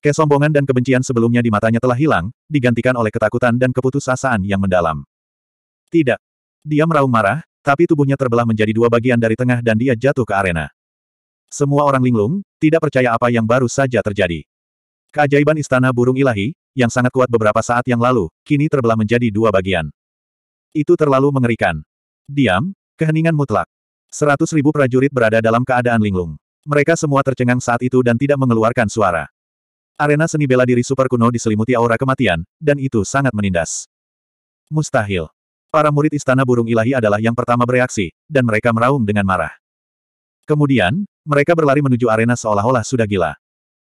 Kesombongan dan kebencian sebelumnya di matanya telah hilang, digantikan oleh ketakutan dan keputusasaan yang mendalam. Tidak. Dia meraung marah, tapi tubuhnya terbelah menjadi dua bagian dari tengah dan dia jatuh ke arena. Semua orang linglung, tidak percaya apa yang baru saja terjadi. Keajaiban istana burung ilahi, yang sangat kuat beberapa saat yang lalu, kini terbelah menjadi dua bagian. Itu terlalu mengerikan. Diam, keheningan mutlak. Seratus ribu prajurit berada dalam keadaan linglung. Mereka semua tercengang saat itu dan tidak mengeluarkan suara. Arena seni bela diri super kuno diselimuti aura kematian, dan itu sangat menindas. Mustahil. Para murid Istana Burung Ilahi adalah yang pertama bereaksi, dan mereka meraung dengan marah. Kemudian, mereka berlari menuju arena seolah-olah sudah gila.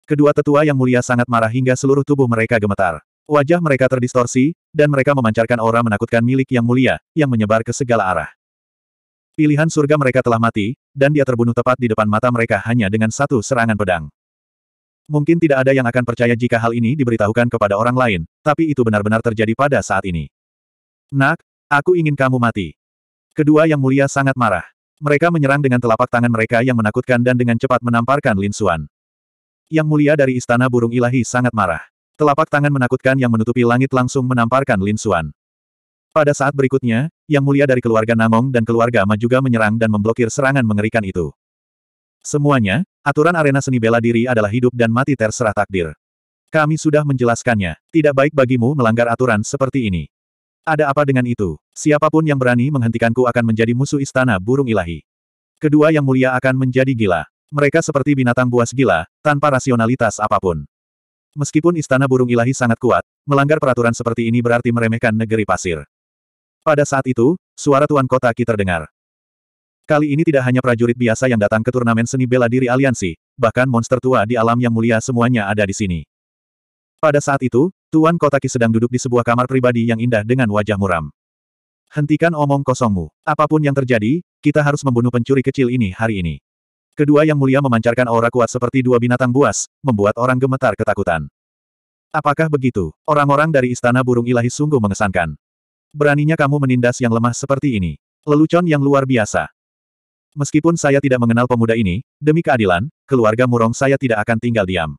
Kedua tetua yang mulia sangat marah hingga seluruh tubuh mereka gemetar. Wajah mereka terdistorsi, dan mereka memancarkan aura menakutkan milik yang mulia, yang menyebar ke segala arah. Pilihan surga mereka telah mati, dan dia terbunuh tepat di depan mata mereka hanya dengan satu serangan pedang. Mungkin tidak ada yang akan percaya jika hal ini diberitahukan kepada orang lain, tapi itu benar-benar terjadi pada saat ini. Nak, aku ingin kamu mati. Kedua yang mulia sangat marah. Mereka menyerang dengan telapak tangan mereka yang menakutkan dan dengan cepat menamparkan Lin Xuan. Yang mulia dari Istana Burung Ilahi sangat marah. Telapak tangan menakutkan yang menutupi langit langsung menamparkan Lin Xuan. Pada saat berikutnya, yang mulia dari keluarga Namong dan keluarga Ma juga menyerang dan memblokir serangan mengerikan itu. Semuanya, Aturan arena seni bela diri adalah hidup dan mati terserah takdir. Kami sudah menjelaskannya. Tidak baik bagimu melanggar aturan seperti ini. Ada apa dengan itu? Siapapun yang berani menghentikanku akan menjadi musuh istana burung ilahi. Kedua yang mulia akan menjadi gila. Mereka seperti binatang buas gila, tanpa rasionalitas apapun. Meskipun istana burung ilahi sangat kuat, melanggar peraturan seperti ini berarti meremehkan negeri pasir. Pada saat itu, suara Tuan Kota Ki terdengar. Kali ini tidak hanya prajurit biasa yang datang ke turnamen seni bela diri aliansi, bahkan monster tua di alam yang mulia semuanya ada di sini. Pada saat itu, Tuan Kotaki sedang duduk di sebuah kamar pribadi yang indah dengan wajah muram. Hentikan omong kosongmu. Apapun yang terjadi, kita harus membunuh pencuri kecil ini hari ini. Kedua yang mulia memancarkan aura kuat seperti dua binatang buas, membuat orang gemetar ketakutan. Apakah begitu? Orang-orang dari Istana Burung Ilahi sungguh mengesankan. Beraninya kamu menindas yang lemah seperti ini. Lelucon yang luar biasa. Meskipun saya tidak mengenal pemuda ini, demi keadilan, keluarga Murong saya tidak akan tinggal diam.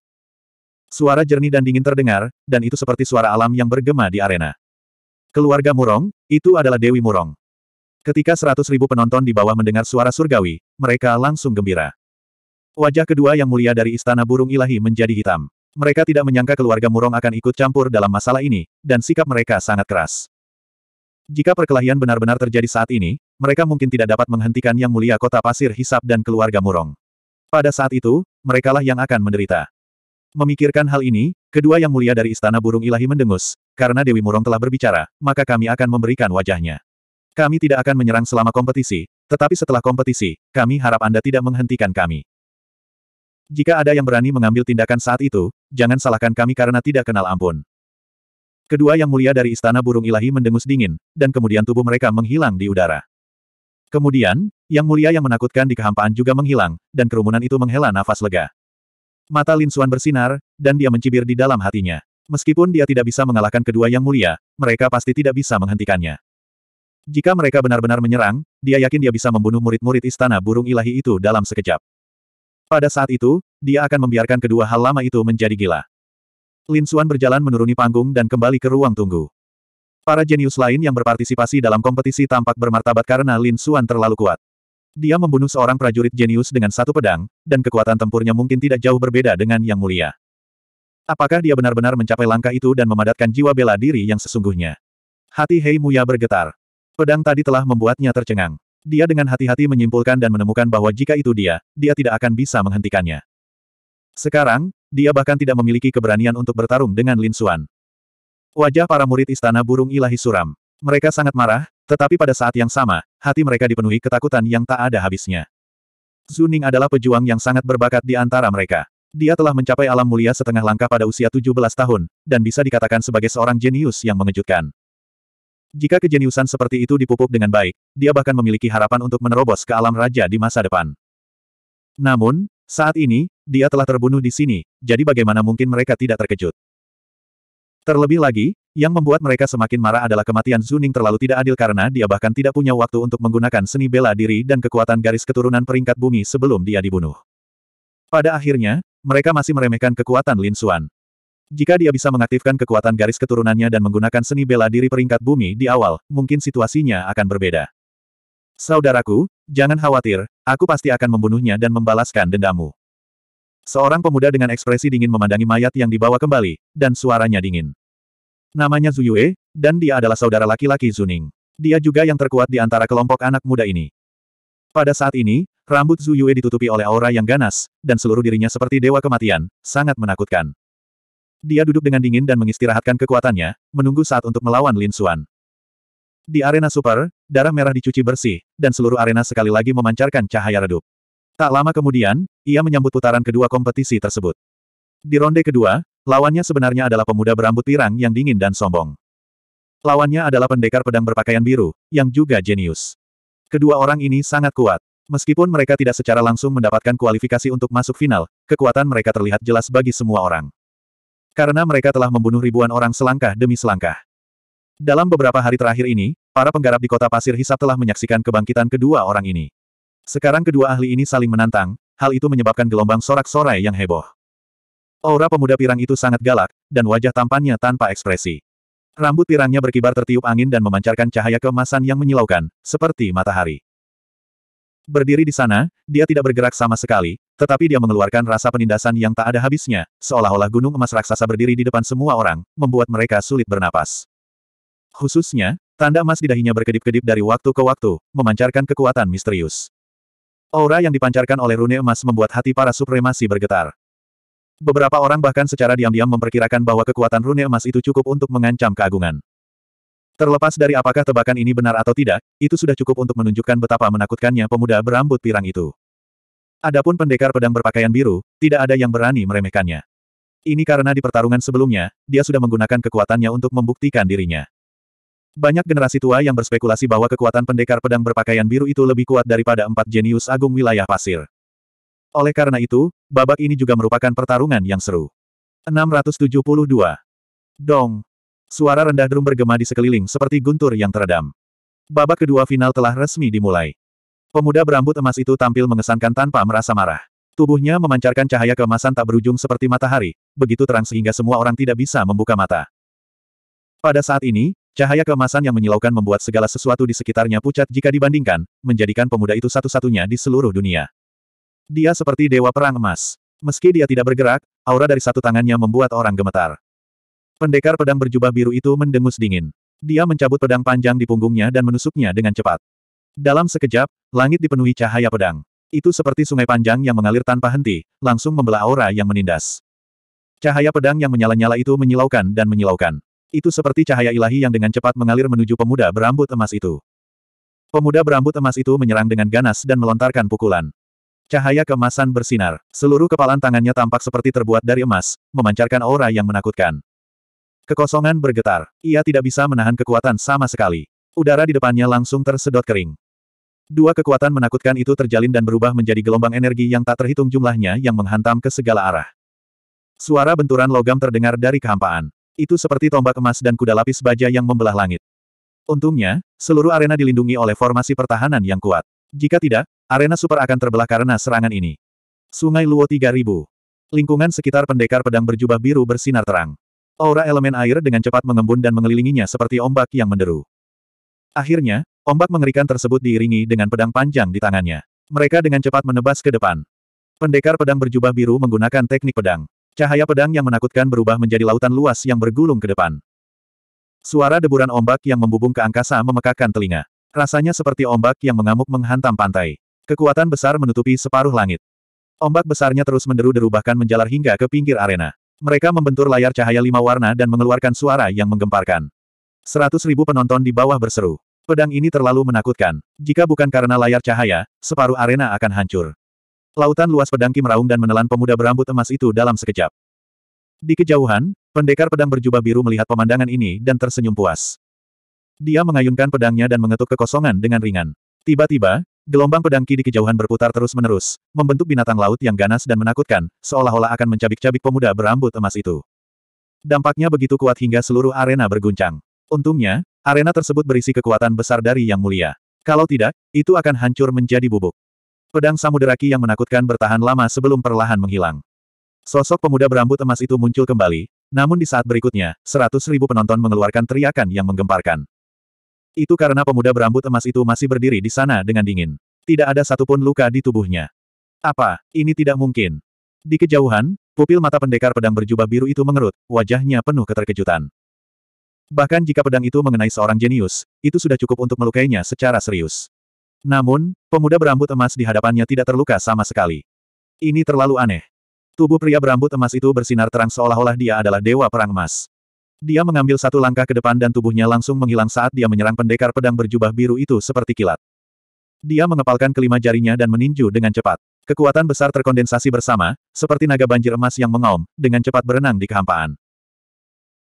Suara jernih dan dingin terdengar, dan itu seperti suara alam yang bergema di arena. Keluarga Murong, itu adalah Dewi Murong. Ketika seratus ribu penonton di bawah mendengar suara surgawi, mereka langsung gembira. Wajah kedua yang mulia dari Istana Burung Ilahi menjadi hitam. Mereka tidak menyangka keluarga Murong akan ikut campur dalam masalah ini, dan sikap mereka sangat keras. Jika perkelahian benar-benar terjadi saat ini, mereka mungkin tidak dapat menghentikan Yang Mulia Kota Pasir Hisap dan keluarga Murong. Pada saat itu, merekalah yang akan menderita. Memikirkan hal ini, kedua Yang Mulia dari Istana Burung Ilahi mendengus, karena Dewi Murong telah berbicara, maka kami akan memberikan wajahnya. Kami tidak akan menyerang selama kompetisi, tetapi setelah kompetisi, kami harap Anda tidak menghentikan kami. Jika ada yang berani mengambil tindakan saat itu, jangan salahkan kami karena tidak kenal ampun. Kedua yang mulia dari istana burung ilahi mendengus dingin, dan kemudian tubuh mereka menghilang di udara. Kemudian, yang mulia yang menakutkan di kehampaan juga menghilang, dan kerumunan itu menghela nafas lega. Mata Lin Xuan bersinar, dan dia mencibir di dalam hatinya. Meskipun dia tidak bisa mengalahkan kedua yang mulia, mereka pasti tidak bisa menghentikannya. Jika mereka benar-benar menyerang, dia yakin dia bisa membunuh murid-murid istana burung ilahi itu dalam sekejap. Pada saat itu, dia akan membiarkan kedua hal lama itu menjadi gila. Lin Suan berjalan menuruni panggung dan kembali ke ruang tunggu. Para jenius lain yang berpartisipasi dalam kompetisi tampak bermartabat karena Lin Suan terlalu kuat. Dia membunuh seorang prajurit jenius dengan satu pedang, dan kekuatan tempurnya mungkin tidak jauh berbeda dengan Yang Mulia. Apakah dia benar-benar mencapai langkah itu dan memadatkan jiwa bela diri yang sesungguhnya? Hati Hei Muya bergetar. Pedang tadi telah membuatnya tercengang. Dia dengan hati-hati menyimpulkan dan menemukan bahwa jika itu dia, dia tidak akan bisa menghentikannya. Sekarang, dia bahkan tidak memiliki keberanian untuk bertarung dengan Lin Xuan. Wajah para murid istana burung ilahi suram. Mereka sangat marah, tetapi pada saat yang sama, hati mereka dipenuhi ketakutan yang tak ada habisnya. Zuning adalah pejuang yang sangat berbakat di antara mereka. Dia telah mencapai alam mulia setengah langkah pada usia 17 tahun, dan bisa dikatakan sebagai seorang jenius yang mengejutkan. Jika kejeniusan seperti itu dipupuk dengan baik, dia bahkan memiliki harapan untuk menerobos ke alam raja di masa depan. Namun, saat ini, dia telah terbunuh di sini, jadi bagaimana mungkin mereka tidak terkejut? Terlebih lagi, yang membuat mereka semakin marah adalah kematian Zuning terlalu tidak adil karena dia bahkan tidak punya waktu untuk menggunakan seni bela diri dan kekuatan garis keturunan peringkat bumi sebelum dia dibunuh. Pada akhirnya, mereka masih meremehkan kekuatan Lin Xuan. Jika dia bisa mengaktifkan kekuatan garis keturunannya dan menggunakan seni bela diri peringkat bumi di awal, mungkin situasinya akan berbeda. Saudaraku, jangan khawatir, Aku pasti akan membunuhnya dan membalaskan dendamu. Seorang pemuda dengan ekspresi dingin memandangi mayat yang dibawa kembali, dan suaranya dingin. Namanya Zuyue, dan dia adalah saudara laki-laki Zuning. Dia juga yang terkuat di antara kelompok anak muda ini. Pada saat ini, rambut Zuyue ditutupi oleh aura yang ganas, dan seluruh dirinya seperti dewa kematian, sangat menakutkan. Dia duduk dengan dingin dan mengistirahatkan kekuatannya, menunggu saat untuk melawan Lin Xuan. Di arena super, darah merah dicuci bersih, dan seluruh arena sekali lagi memancarkan cahaya redup. Tak lama kemudian, ia menyambut putaran kedua kompetisi tersebut. Di ronde kedua, lawannya sebenarnya adalah pemuda berambut pirang yang dingin dan sombong. Lawannya adalah pendekar pedang berpakaian biru, yang juga jenius. Kedua orang ini sangat kuat. Meskipun mereka tidak secara langsung mendapatkan kualifikasi untuk masuk final, kekuatan mereka terlihat jelas bagi semua orang. Karena mereka telah membunuh ribuan orang selangkah demi selangkah. Dalam beberapa hari terakhir ini, para penggarap di kota pasir hisap telah menyaksikan kebangkitan kedua orang ini. Sekarang kedua ahli ini saling menantang, hal itu menyebabkan gelombang sorak-sorai yang heboh. Aura pemuda pirang itu sangat galak, dan wajah tampannya tanpa ekspresi. Rambut pirangnya berkibar tertiup angin dan memancarkan cahaya keemasan yang menyilaukan, seperti matahari. Berdiri di sana, dia tidak bergerak sama sekali, tetapi dia mengeluarkan rasa penindasan yang tak ada habisnya, seolah-olah gunung emas raksasa berdiri di depan semua orang, membuat mereka sulit bernapas. Khususnya, tanda emas di dahinya berkedip-kedip dari waktu ke waktu, memancarkan kekuatan misterius. Aura yang dipancarkan oleh rune emas membuat hati para supremasi bergetar. Beberapa orang bahkan secara diam-diam memperkirakan bahwa kekuatan rune emas itu cukup untuk mengancam keagungan. Terlepas dari apakah tebakan ini benar atau tidak, itu sudah cukup untuk menunjukkan betapa menakutkannya pemuda berambut pirang itu. Adapun pendekar pedang berpakaian biru, tidak ada yang berani meremehkannya. Ini karena di pertarungan sebelumnya, dia sudah menggunakan kekuatannya untuk membuktikan dirinya. Banyak generasi tua yang berspekulasi bahwa kekuatan pendekar pedang berpakaian biru itu lebih kuat daripada empat jenius agung wilayah pasir. Oleh karena itu, babak ini juga merupakan pertarungan yang seru. 672. Dong. Suara rendah drum bergema di sekeliling seperti guntur yang teredam. Babak kedua final telah resmi dimulai. Pemuda berambut emas itu tampil mengesankan tanpa merasa marah. Tubuhnya memancarkan cahaya keemasan tak berujung seperti matahari, begitu terang sehingga semua orang tidak bisa membuka mata. Pada saat ini, Cahaya kemasan yang menyilaukan membuat segala sesuatu di sekitarnya pucat jika dibandingkan, menjadikan pemuda itu satu-satunya di seluruh dunia. Dia seperti dewa perang emas. Meski dia tidak bergerak, aura dari satu tangannya membuat orang gemetar. Pendekar pedang berjubah biru itu mendengus dingin. Dia mencabut pedang panjang di punggungnya dan menusuknya dengan cepat. Dalam sekejap, langit dipenuhi cahaya pedang. Itu seperti sungai panjang yang mengalir tanpa henti, langsung membelah aura yang menindas. Cahaya pedang yang menyala-nyala itu menyilaukan dan menyilaukan. Itu seperti cahaya ilahi yang dengan cepat mengalir menuju pemuda berambut emas itu. Pemuda berambut emas itu menyerang dengan ganas dan melontarkan pukulan. Cahaya kemasan bersinar, seluruh kepalan tangannya tampak seperti terbuat dari emas, memancarkan aura yang menakutkan. Kekosongan bergetar, ia tidak bisa menahan kekuatan sama sekali. Udara di depannya langsung tersedot kering. Dua kekuatan menakutkan itu terjalin dan berubah menjadi gelombang energi yang tak terhitung jumlahnya yang menghantam ke segala arah. Suara benturan logam terdengar dari kehampaan. Itu seperti tombak emas dan kuda lapis baja yang membelah langit. Untungnya, seluruh arena dilindungi oleh formasi pertahanan yang kuat. Jika tidak, arena super akan terbelah karena serangan ini. Sungai Luo 3000. Lingkungan sekitar pendekar pedang berjubah biru bersinar terang. Aura elemen air dengan cepat mengembun dan mengelilinginya seperti ombak yang menderu. Akhirnya, ombak mengerikan tersebut diiringi dengan pedang panjang di tangannya. Mereka dengan cepat menebas ke depan. Pendekar pedang berjubah biru menggunakan teknik pedang. Cahaya pedang yang menakutkan berubah menjadi lautan luas yang bergulung ke depan. Suara deburan ombak yang membubung ke angkasa memekakkan telinga. Rasanya seperti ombak yang mengamuk menghantam pantai. Kekuatan besar menutupi separuh langit. Ombak besarnya terus menderu-deru bahkan menjalar hingga ke pinggir arena. Mereka membentur layar cahaya lima warna dan mengeluarkan suara yang menggemparkan. Seratus ribu penonton di bawah berseru. Pedang ini terlalu menakutkan. Jika bukan karena layar cahaya, separuh arena akan hancur. Lautan luas pedangki meraung dan menelan pemuda berambut emas itu dalam sekejap. Di kejauhan, pendekar pedang berjubah biru melihat pemandangan ini dan tersenyum puas. Dia mengayunkan pedangnya dan mengetuk kekosongan dengan ringan. Tiba-tiba, gelombang pedangki di kejauhan berputar terus-menerus, membentuk binatang laut yang ganas dan menakutkan, seolah-olah akan mencabik-cabik pemuda berambut emas itu. Dampaknya begitu kuat hingga seluruh arena berguncang. Untungnya, arena tersebut berisi kekuatan besar dari Yang Mulia. Kalau tidak, itu akan hancur menjadi bubuk. Pedang Samuderaki yang menakutkan bertahan lama sebelum perlahan menghilang. Sosok pemuda berambut emas itu muncul kembali, namun di saat berikutnya, seratus ribu penonton mengeluarkan teriakan yang menggemparkan. Itu karena pemuda berambut emas itu masih berdiri di sana dengan dingin. Tidak ada satupun luka di tubuhnya. Apa, ini tidak mungkin. Di kejauhan, pupil mata pendekar pedang berjubah biru itu mengerut, wajahnya penuh keterkejutan. Bahkan jika pedang itu mengenai seorang jenius, itu sudah cukup untuk melukainya secara serius. Namun, pemuda berambut emas di hadapannya tidak terluka sama sekali. Ini terlalu aneh. Tubuh pria berambut emas itu bersinar terang seolah-olah dia adalah dewa perang emas. Dia mengambil satu langkah ke depan dan tubuhnya langsung menghilang saat dia menyerang pendekar pedang berjubah biru itu seperti kilat. Dia mengepalkan kelima jarinya dan meninju dengan cepat. Kekuatan besar terkondensasi bersama, seperti naga banjir emas yang mengaum, dengan cepat berenang di kehampaan.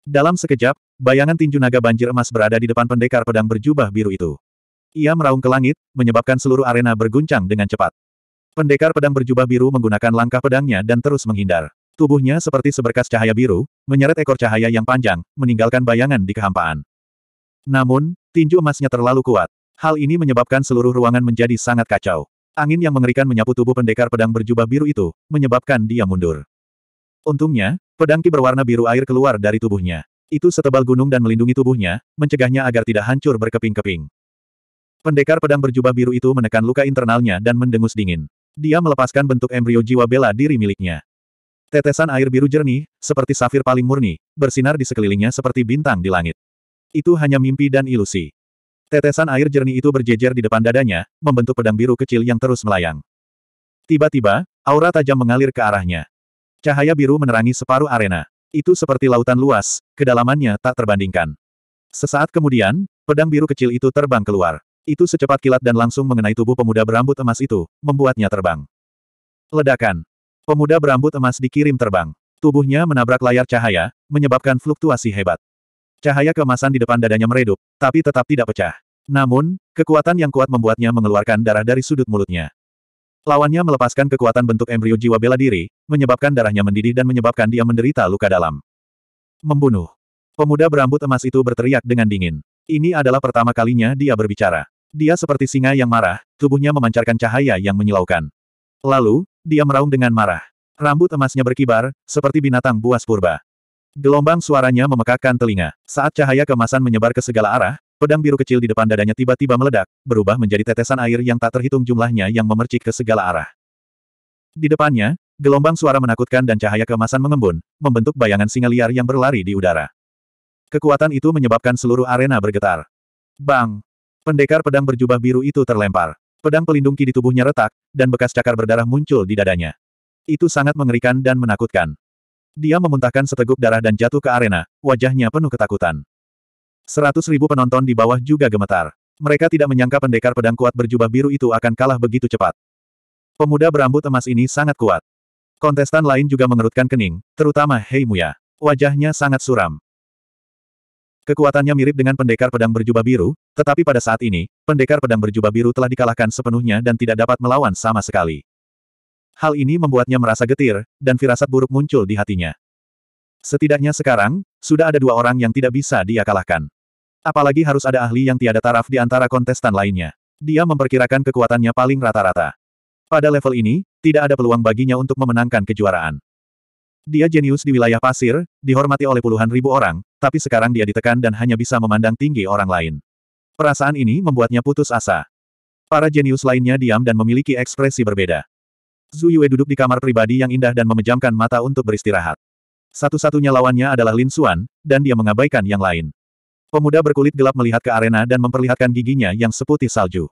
Dalam sekejap, bayangan tinju naga banjir emas berada di depan pendekar pedang berjubah biru itu. Ia meraung ke langit, menyebabkan seluruh arena berguncang dengan cepat. Pendekar pedang berjubah biru menggunakan langkah pedangnya dan terus menghindar. Tubuhnya seperti seberkas cahaya biru, menyeret ekor cahaya yang panjang, meninggalkan bayangan di kehampaan. Namun, tinju emasnya terlalu kuat. Hal ini menyebabkan seluruh ruangan menjadi sangat kacau. Angin yang mengerikan menyapu tubuh pendekar pedang berjubah biru itu, menyebabkan dia mundur. Untungnya, pedang ki berwarna biru air keluar dari tubuhnya. Itu setebal gunung dan melindungi tubuhnya, mencegahnya agar tidak hancur berkeping-keping. Pendekar pedang berjubah biru itu menekan luka internalnya dan mendengus dingin. Dia melepaskan bentuk embrio jiwa bela diri miliknya. Tetesan air biru jernih, seperti safir paling murni, bersinar di sekelilingnya seperti bintang di langit. Itu hanya mimpi dan ilusi. Tetesan air jernih itu berjejer di depan dadanya, membentuk pedang biru kecil yang terus melayang. Tiba-tiba, aura tajam mengalir ke arahnya. Cahaya biru menerangi separuh arena. Itu seperti lautan luas, kedalamannya tak terbandingkan. Sesaat kemudian, pedang biru kecil itu terbang keluar. Itu secepat kilat dan langsung mengenai tubuh pemuda berambut emas itu, membuatnya terbang. Ledakan. Pemuda berambut emas dikirim terbang. Tubuhnya menabrak layar cahaya, menyebabkan fluktuasi hebat. Cahaya kemasan di depan dadanya meredup, tapi tetap tidak pecah. Namun, kekuatan yang kuat membuatnya mengeluarkan darah dari sudut mulutnya. Lawannya melepaskan kekuatan bentuk embrio jiwa bela diri, menyebabkan darahnya mendidih dan menyebabkan dia menderita luka dalam. Membunuh. Pemuda berambut emas itu berteriak dengan dingin. Ini adalah pertama kalinya dia berbicara. Dia seperti singa yang marah, tubuhnya memancarkan cahaya yang menyilaukan. Lalu, dia meraung dengan marah. Rambut emasnya berkibar, seperti binatang buas purba. Gelombang suaranya memekakkan telinga. Saat cahaya kemasan menyebar ke segala arah, pedang biru kecil di depan dadanya tiba-tiba meledak, berubah menjadi tetesan air yang tak terhitung jumlahnya yang memercik ke segala arah. Di depannya, gelombang suara menakutkan dan cahaya kemasan mengembun, membentuk bayangan singa liar yang berlari di udara. Kekuatan itu menyebabkan seluruh arena bergetar. Bang! Pendekar pedang berjubah biru itu terlempar. Pedang pelindung ki di tubuhnya retak, dan bekas cakar berdarah muncul di dadanya. Itu sangat mengerikan dan menakutkan. Dia memuntahkan seteguk darah dan jatuh ke arena, wajahnya penuh ketakutan. Seratus ribu penonton di bawah juga gemetar. Mereka tidak menyangka pendekar pedang kuat berjubah biru itu akan kalah begitu cepat. Pemuda berambut emas ini sangat kuat. Kontestan lain juga mengerutkan kening, terutama Hei Muya. Wajahnya sangat suram. Kekuatannya mirip dengan pendekar pedang berjubah biru, tetapi pada saat ini, pendekar pedang berjubah biru telah dikalahkan sepenuhnya dan tidak dapat melawan sama sekali. Hal ini membuatnya merasa getir, dan firasat buruk muncul di hatinya. Setidaknya sekarang, sudah ada dua orang yang tidak bisa dia kalahkan. Apalagi harus ada ahli yang tiada taraf di antara kontestan lainnya. Dia memperkirakan kekuatannya paling rata-rata. Pada level ini, tidak ada peluang baginya untuk memenangkan kejuaraan. Dia jenius di wilayah pasir, dihormati oleh puluhan ribu orang, tapi sekarang dia ditekan dan hanya bisa memandang tinggi orang lain. Perasaan ini membuatnya putus asa. Para jenius lainnya diam dan memiliki ekspresi berbeda. Zhu Yue duduk di kamar pribadi yang indah dan memejamkan mata untuk beristirahat. Satu-satunya lawannya adalah Lin Xuan, dan dia mengabaikan yang lain. Pemuda berkulit gelap melihat ke arena dan memperlihatkan giginya yang seputih salju.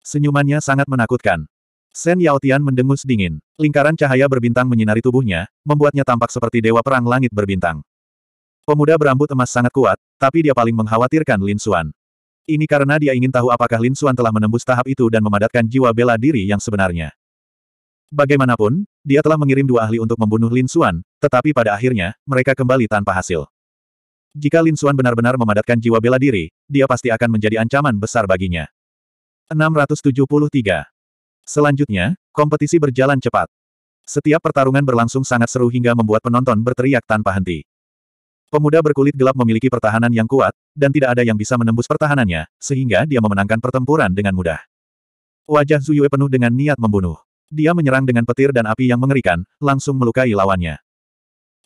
Senyumannya sangat menakutkan. Shen Tian mendengus dingin. Lingkaran cahaya berbintang menyinari tubuhnya, membuatnya tampak seperti dewa perang langit berbintang. Pemuda berambut emas sangat kuat, tapi dia paling mengkhawatirkan Lin Xuan. Ini karena dia ingin tahu apakah Lin Xuan telah menembus tahap itu dan memadatkan jiwa bela diri yang sebenarnya. Bagaimanapun, dia telah mengirim dua ahli untuk membunuh Lin Xuan, tetapi pada akhirnya, mereka kembali tanpa hasil. Jika Lin Xuan benar-benar memadatkan jiwa bela diri, dia pasti akan menjadi ancaman besar baginya. 673 Selanjutnya, kompetisi berjalan cepat. Setiap pertarungan berlangsung sangat seru hingga membuat penonton berteriak tanpa henti. Pemuda berkulit gelap memiliki pertahanan yang kuat, dan tidak ada yang bisa menembus pertahanannya, sehingga dia memenangkan pertempuran dengan mudah. Wajah Zuyue penuh dengan niat membunuh. Dia menyerang dengan petir dan api yang mengerikan, langsung melukai lawannya.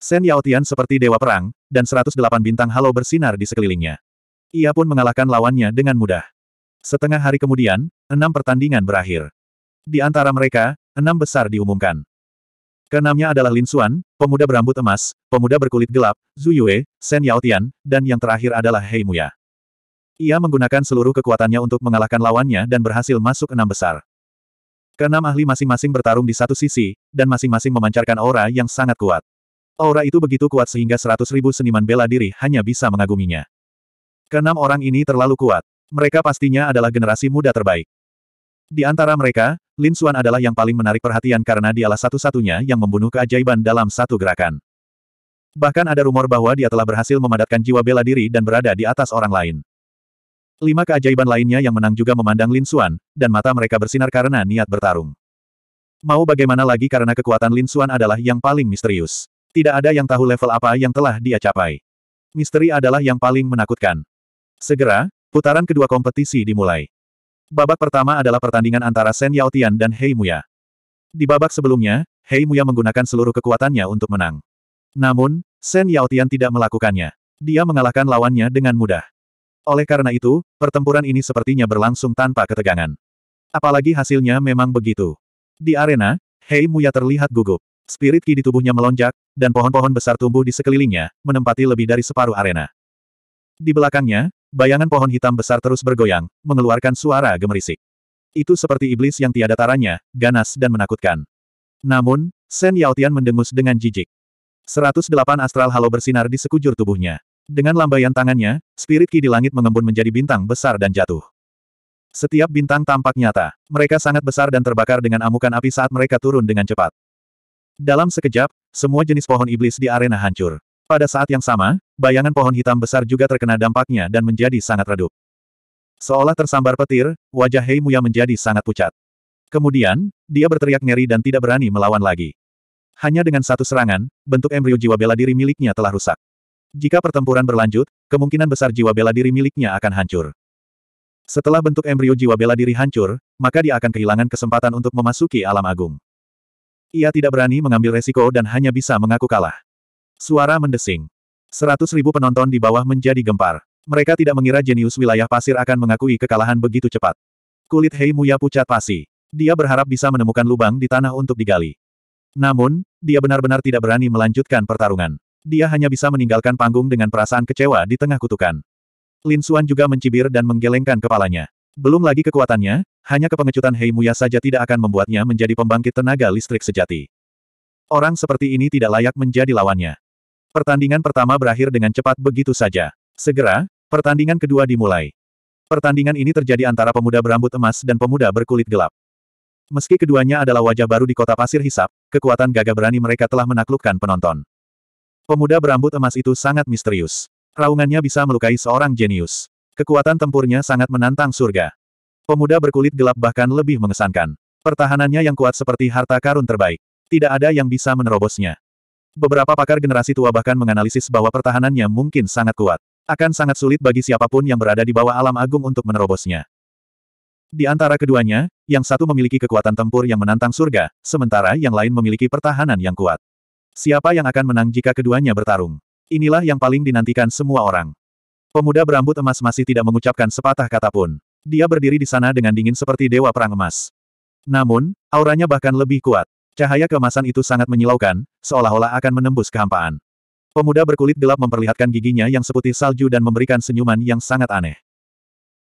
Sen Yaotian seperti dewa perang, dan 108 bintang halo bersinar di sekelilingnya. Ia pun mengalahkan lawannya dengan mudah. Setengah hari kemudian, enam pertandingan berakhir. Di antara mereka, enam besar diumumkan. Keenamnya adalah Lin Xuan, pemuda berambut emas, pemuda berkulit gelap, Zhu Yue, Shen Yao Tian, dan yang terakhir adalah Hei Muya. Ia menggunakan seluruh kekuatannya untuk mengalahkan lawannya dan berhasil masuk enam besar. Keenam ahli masing-masing bertarung di satu sisi, dan masing-masing memancarkan aura yang sangat kuat. Aura itu begitu kuat sehingga seratus ribu seniman bela diri hanya bisa mengaguminya. Keenam orang ini terlalu kuat. Mereka pastinya adalah generasi muda terbaik. Di antara mereka, Lin Xuan adalah yang paling menarik perhatian karena dialah satu-satunya yang membunuh keajaiban dalam satu gerakan. Bahkan ada rumor bahwa dia telah berhasil memadatkan jiwa bela diri dan berada di atas orang lain. Lima keajaiban lainnya yang menang juga memandang Lin Xuan, dan mata mereka bersinar karena niat bertarung. Mau bagaimana lagi karena kekuatan Lin Xuan adalah yang paling misterius. Tidak ada yang tahu level apa yang telah dia capai. Misteri adalah yang paling menakutkan. Segera, putaran kedua kompetisi dimulai. Babak pertama adalah pertandingan antara Shen Yaotian dan Hei Muya. Di babak sebelumnya, Hei Muya menggunakan seluruh kekuatannya untuk menang. Namun, Shen Yaotian tidak melakukannya. Dia mengalahkan lawannya dengan mudah. Oleh karena itu, pertempuran ini sepertinya berlangsung tanpa ketegangan. Apalagi hasilnya memang begitu. Di arena, Hei Muya terlihat gugup. Spirit ki di tubuhnya melonjak, dan pohon-pohon besar tumbuh di sekelilingnya, menempati lebih dari separuh arena. Di belakangnya, bayangan pohon hitam besar terus bergoyang, mengeluarkan suara gemerisik. Itu seperti iblis yang tiada taranya, ganas dan menakutkan. Namun, Sen Tian mendengus dengan jijik. 108 astral halo bersinar di sekujur tubuhnya. Dengan lambaian tangannya, spirit ki di langit mengembun menjadi bintang besar dan jatuh. Setiap bintang tampak nyata. Mereka sangat besar dan terbakar dengan amukan api saat mereka turun dengan cepat. Dalam sekejap, semua jenis pohon iblis di arena hancur. Pada saat yang sama, bayangan pohon hitam besar juga terkena dampaknya dan menjadi sangat redup. Seolah tersambar petir, wajah Hei Muya menjadi sangat pucat. Kemudian, dia berteriak ngeri dan tidak berani melawan lagi. Hanya dengan satu serangan, bentuk embrio jiwa bela diri miliknya telah rusak. Jika pertempuran berlanjut, kemungkinan besar jiwa bela diri miliknya akan hancur. Setelah bentuk embrio jiwa bela diri hancur, maka dia akan kehilangan kesempatan untuk memasuki alam agung. Ia tidak berani mengambil resiko dan hanya bisa mengaku kalah. Suara mendesing. Seratus ribu penonton di bawah menjadi gempar. Mereka tidak mengira jenius wilayah pasir akan mengakui kekalahan begitu cepat. Kulit Hei Muya pucat pasi. Dia berharap bisa menemukan lubang di tanah untuk digali. Namun, dia benar-benar tidak berani melanjutkan pertarungan. Dia hanya bisa meninggalkan panggung dengan perasaan kecewa di tengah kutukan. Lin Xuan juga mencibir dan menggelengkan kepalanya. Belum lagi kekuatannya, hanya kepengecutan Hei Muya saja tidak akan membuatnya menjadi pembangkit tenaga listrik sejati. Orang seperti ini tidak layak menjadi lawannya. Pertandingan pertama berakhir dengan cepat begitu saja. Segera, pertandingan kedua dimulai. Pertandingan ini terjadi antara pemuda berambut emas dan pemuda berkulit gelap. Meski keduanya adalah wajah baru di kota pasir hisap, kekuatan gagah berani mereka telah menaklukkan penonton. Pemuda berambut emas itu sangat misterius. Raungannya bisa melukai seorang jenius. Kekuatan tempurnya sangat menantang surga. Pemuda berkulit gelap bahkan lebih mengesankan. Pertahanannya yang kuat seperti harta karun terbaik. Tidak ada yang bisa menerobosnya. Beberapa pakar generasi tua bahkan menganalisis bahwa pertahanannya mungkin sangat kuat. Akan sangat sulit bagi siapapun yang berada di bawah alam agung untuk menerobosnya. Di antara keduanya, yang satu memiliki kekuatan tempur yang menantang surga, sementara yang lain memiliki pertahanan yang kuat. Siapa yang akan menang jika keduanya bertarung? Inilah yang paling dinantikan semua orang. Pemuda berambut emas masih tidak mengucapkan sepatah kata pun. Dia berdiri di sana dengan dingin seperti dewa perang emas. Namun, auranya bahkan lebih kuat. Cahaya kemasan itu sangat menyilaukan, seolah-olah akan menembus kehampaan. Pemuda berkulit gelap memperlihatkan giginya yang seputih salju dan memberikan senyuman yang sangat aneh.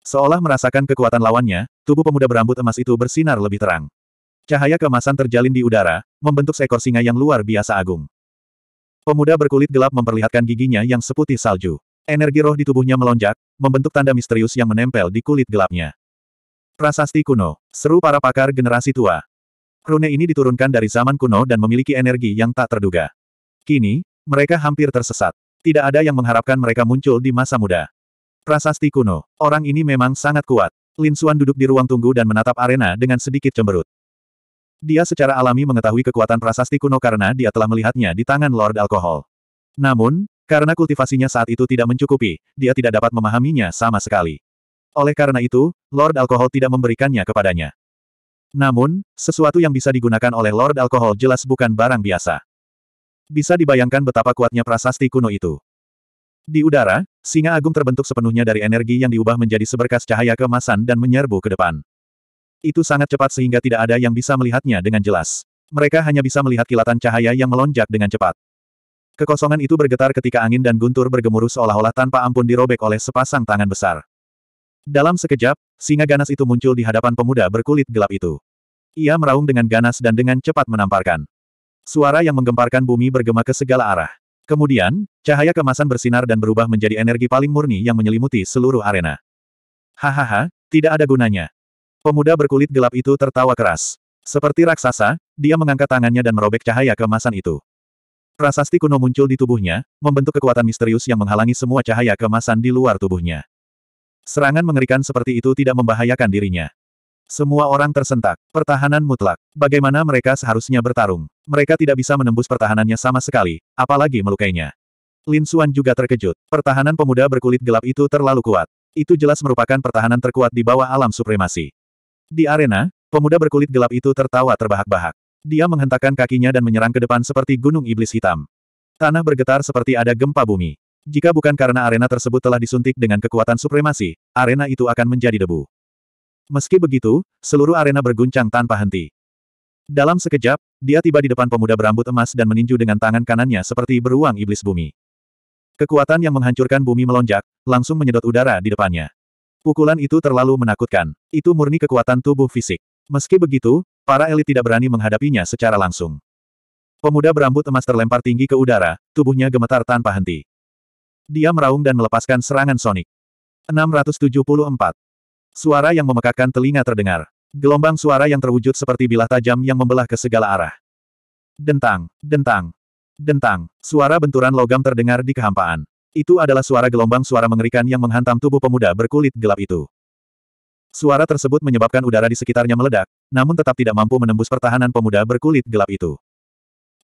Seolah merasakan kekuatan lawannya, tubuh pemuda berambut emas itu bersinar lebih terang. Cahaya kemasan terjalin di udara, membentuk seekor singa yang luar biasa agung. Pemuda berkulit gelap memperlihatkan giginya yang seputih salju. Energi roh di tubuhnya melonjak, membentuk tanda misterius yang menempel di kulit gelapnya. Prasasti kuno, seru para pakar generasi tua. Rune ini diturunkan dari zaman kuno dan memiliki energi yang tak terduga. Kini, mereka hampir tersesat. Tidak ada yang mengharapkan mereka muncul di masa muda. Prasasti kuno. Orang ini memang sangat kuat. Lin Suan duduk di ruang tunggu dan menatap arena dengan sedikit cemberut. Dia secara alami mengetahui kekuatan prasasti kuno karena dia telah melihatnya di tangan Lord Alkohol. Namun, karena kultivasinya saat itu tidak mencukupi, dia tidak dapat memahaminya sama sekali. Oleh karena itu, Lord Alkohol tidak memberikannya kepadanya. Namun, sesuatu yang bisa digunakan oleh Lord Alkohol jelas bukan barang biasa. Bisa dibayangkan betapa kuatnya prasasti kuno itu. Di udara, singa agung terbentuk sepenuhnya dari energi yang diubah menjadi seberkas cahaya kemasan dan menyerbu ke depan. Itu sangat cepat sehingga tidak ada yang bisa melihatnya dengan jelas. Mereka hanya bisa melihat kilatan cahaya yang melonjak dengan cepat. Kekosongan itu bergetar ketika angin dan guntur bergemuruh seolah-olah tanpa ampun dirobek oleh sepasang tangan besar. Dalam sekejap, singa ganas itu muncul di hadapan pemuda berkulit gelap itu. Ia meraung dengan ganas dan dengan cepat menamparkan. Suara yang menggemparkan bumi bergema ke segala arah. Kemudian, cahaya kemasan bersinar dan berubah menjadi energi paling murni yang menyelimuti seluruh arena. Hahaha, tidak ada gunanya. Pemuda berkulit gelap itu tertawa keras. Seperti raksasa, dia mengangkat tangannya dan merobek cahaya kemasan itu. Prasasti kuno muncul di tubuhnya, membentuk kekuatan misterius yang menghalangi semua cahaya kemasan di luar tubuhnya. Serangan mengerikan seperti itu tidak membahayakan dirinya. Semua orang tersentak. Pertahanan mutlak. Bagaimana mereka seharusnya bertarung? Mereka tidak bisa menembus pertahanannya sama sekali, apalagi melukainya. Lin Xuan juga terkejut. Pertahanan pemuda berkulit gelap itu terlalu kuat. Itu jelas merupakan pertahanan terkuat di bawah alam supremasi. Di arena, pemuda berkulit gelap itu tertawa terbahak-bahak. Dia menghentakkan kakinya dan menyerang ke depan seperti gunung iblis hitam. Tanah bergetar seperti ada gempa bumi. Jika bukan karena arena tersebut telah disuntik dengan kekuatan supremasi, arena itu akan menjadi debu. Meski begitu, seluruh arena berguncang tanpa henti. Dalam sekejap, dia tiba di depan pemuda berambut emas dan meninju dengan tangan kanannya seperti beruang iblis bumi. Kekuatan yang menghancurkan bumi melonjak, langsung menyedot udara di depannya. Pukulan itu terlalu menakutkan. Itu murni kekuatan tubuh fisik. Meski begitu, para elit tidak berani menghadapinya secara langsung. Pemuda berambut emas terlempar tinggi ke udara, tubuhnya gemetar tanpa henti. Dia meraung dan melepaskan serangan sonik. 674. Suara yang memekakkan telinga terdengar. Gelombang suara yang terwujud seperti bilah tajam yang membelah ke segala arah. Dentang, dentang, dentang. Suara benturan logam terdengar di kehampaan. Itu adalah suara gelombang suara mengerikan yang menghantam tubuh pemuda berkulit gelap itu. Suara tersebut menyebabkan udara di sekitarnya meledak, namun tetap tidak mampu menembus pertahanan pemuda berkulit gelap itu.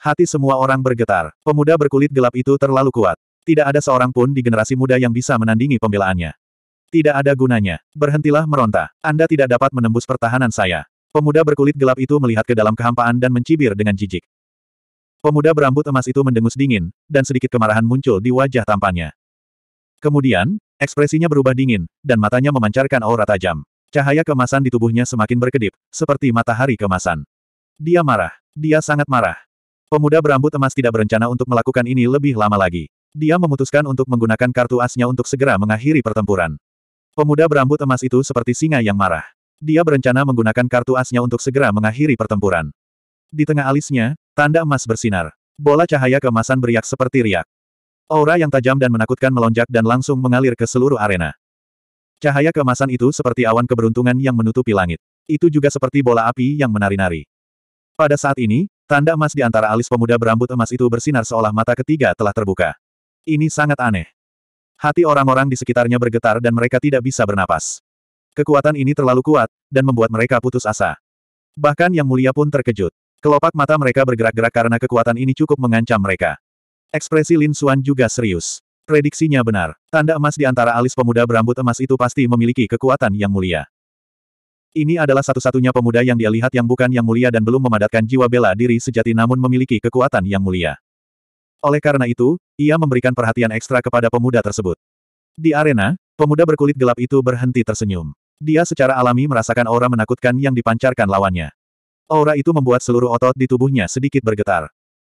Hati semua orang bergetar. Pemuda berkulit gelap itu terlalu kuat. Tidak ada seorang pun di generasi muda yang bisa menandingi pembelaannya. Tidak ada gunanya. Berhentilah meronta. Anda tidak dapat menembus pertahanan saya. Pemuda berkulit gelap itu melihat ke dalam kehampaan dan mencibir dengan jijik. Pemuda berambut emas itu mendengus dingin, dan sedikit kemarahan muncul di wajah tampannya. Kemudian, ekspresinya berubah dingin, dan matanya memancarkan aura tajam. Cahaya kemasan di tubuhnya semakin berkedip, seperti matahari kemasan. Dia marah. Dia sangat marah. Pemuda berambut emas tidak berencana untuk melakukan ini lebih lama lagi. Dia memutuskan untuk menggunakan kartu asnya untuk segera mengakhiri pertempuran. Pemuda berambut emas itu seperti singa yang marah. Dia berencana menggunakan kartu asnya untuk segera mengakhiri pertempuran. Di tengah alisnya, tanda emas bersinar. Bola cahaya kemasan beriak seperti riak. Aura yang tajam dan menakutkan melonjak dan langsung mengalir ke seluruh arena. Cahaya kemasan itu seperti awan keberuntungan yang menutupi langit. Itu juga seperti bola api yang menari-nari. Pada saat ini, tanda emas di antara alis pemuda berambut emas itu bersinar seolah mata ketiga telah terbuka. Ini sangat aneh. Hati orang-orang di sekitarnya bergetar dan mereka tidak bisa bernapas. Kekuatan ini terlalu kuat, dan membuat mereka putus asa. Bahkan Yang Mulia pun terkejut. Kelopak mata mereka bergerak-gerak karena kekuatan ini cukup mengancam mereka. Ekspresi Lin Suan juga serius. Prediksinya benar. Tanda emas di antara alis pemuda berambut emas itu pasti memiliki kekuatan yang mulia. Ini adalah satu-satunya pemuda yang dia lihat yang bukan yang mulia dan belum memadatkan jiwa bela diri sejati namun memiliki kekuatan yang mulia. Oleh karena itu, ia memberikan perhatian ekstra kepada pemuda tersebut. Di arena, pemuda berkulit gelap itu berhenti tersenyum. Dia secara alami merasakan aura menakutkan yang dipancarkan lawannya. Aura itu membuat seluruh otot di tubuhnya sedikit bergetar.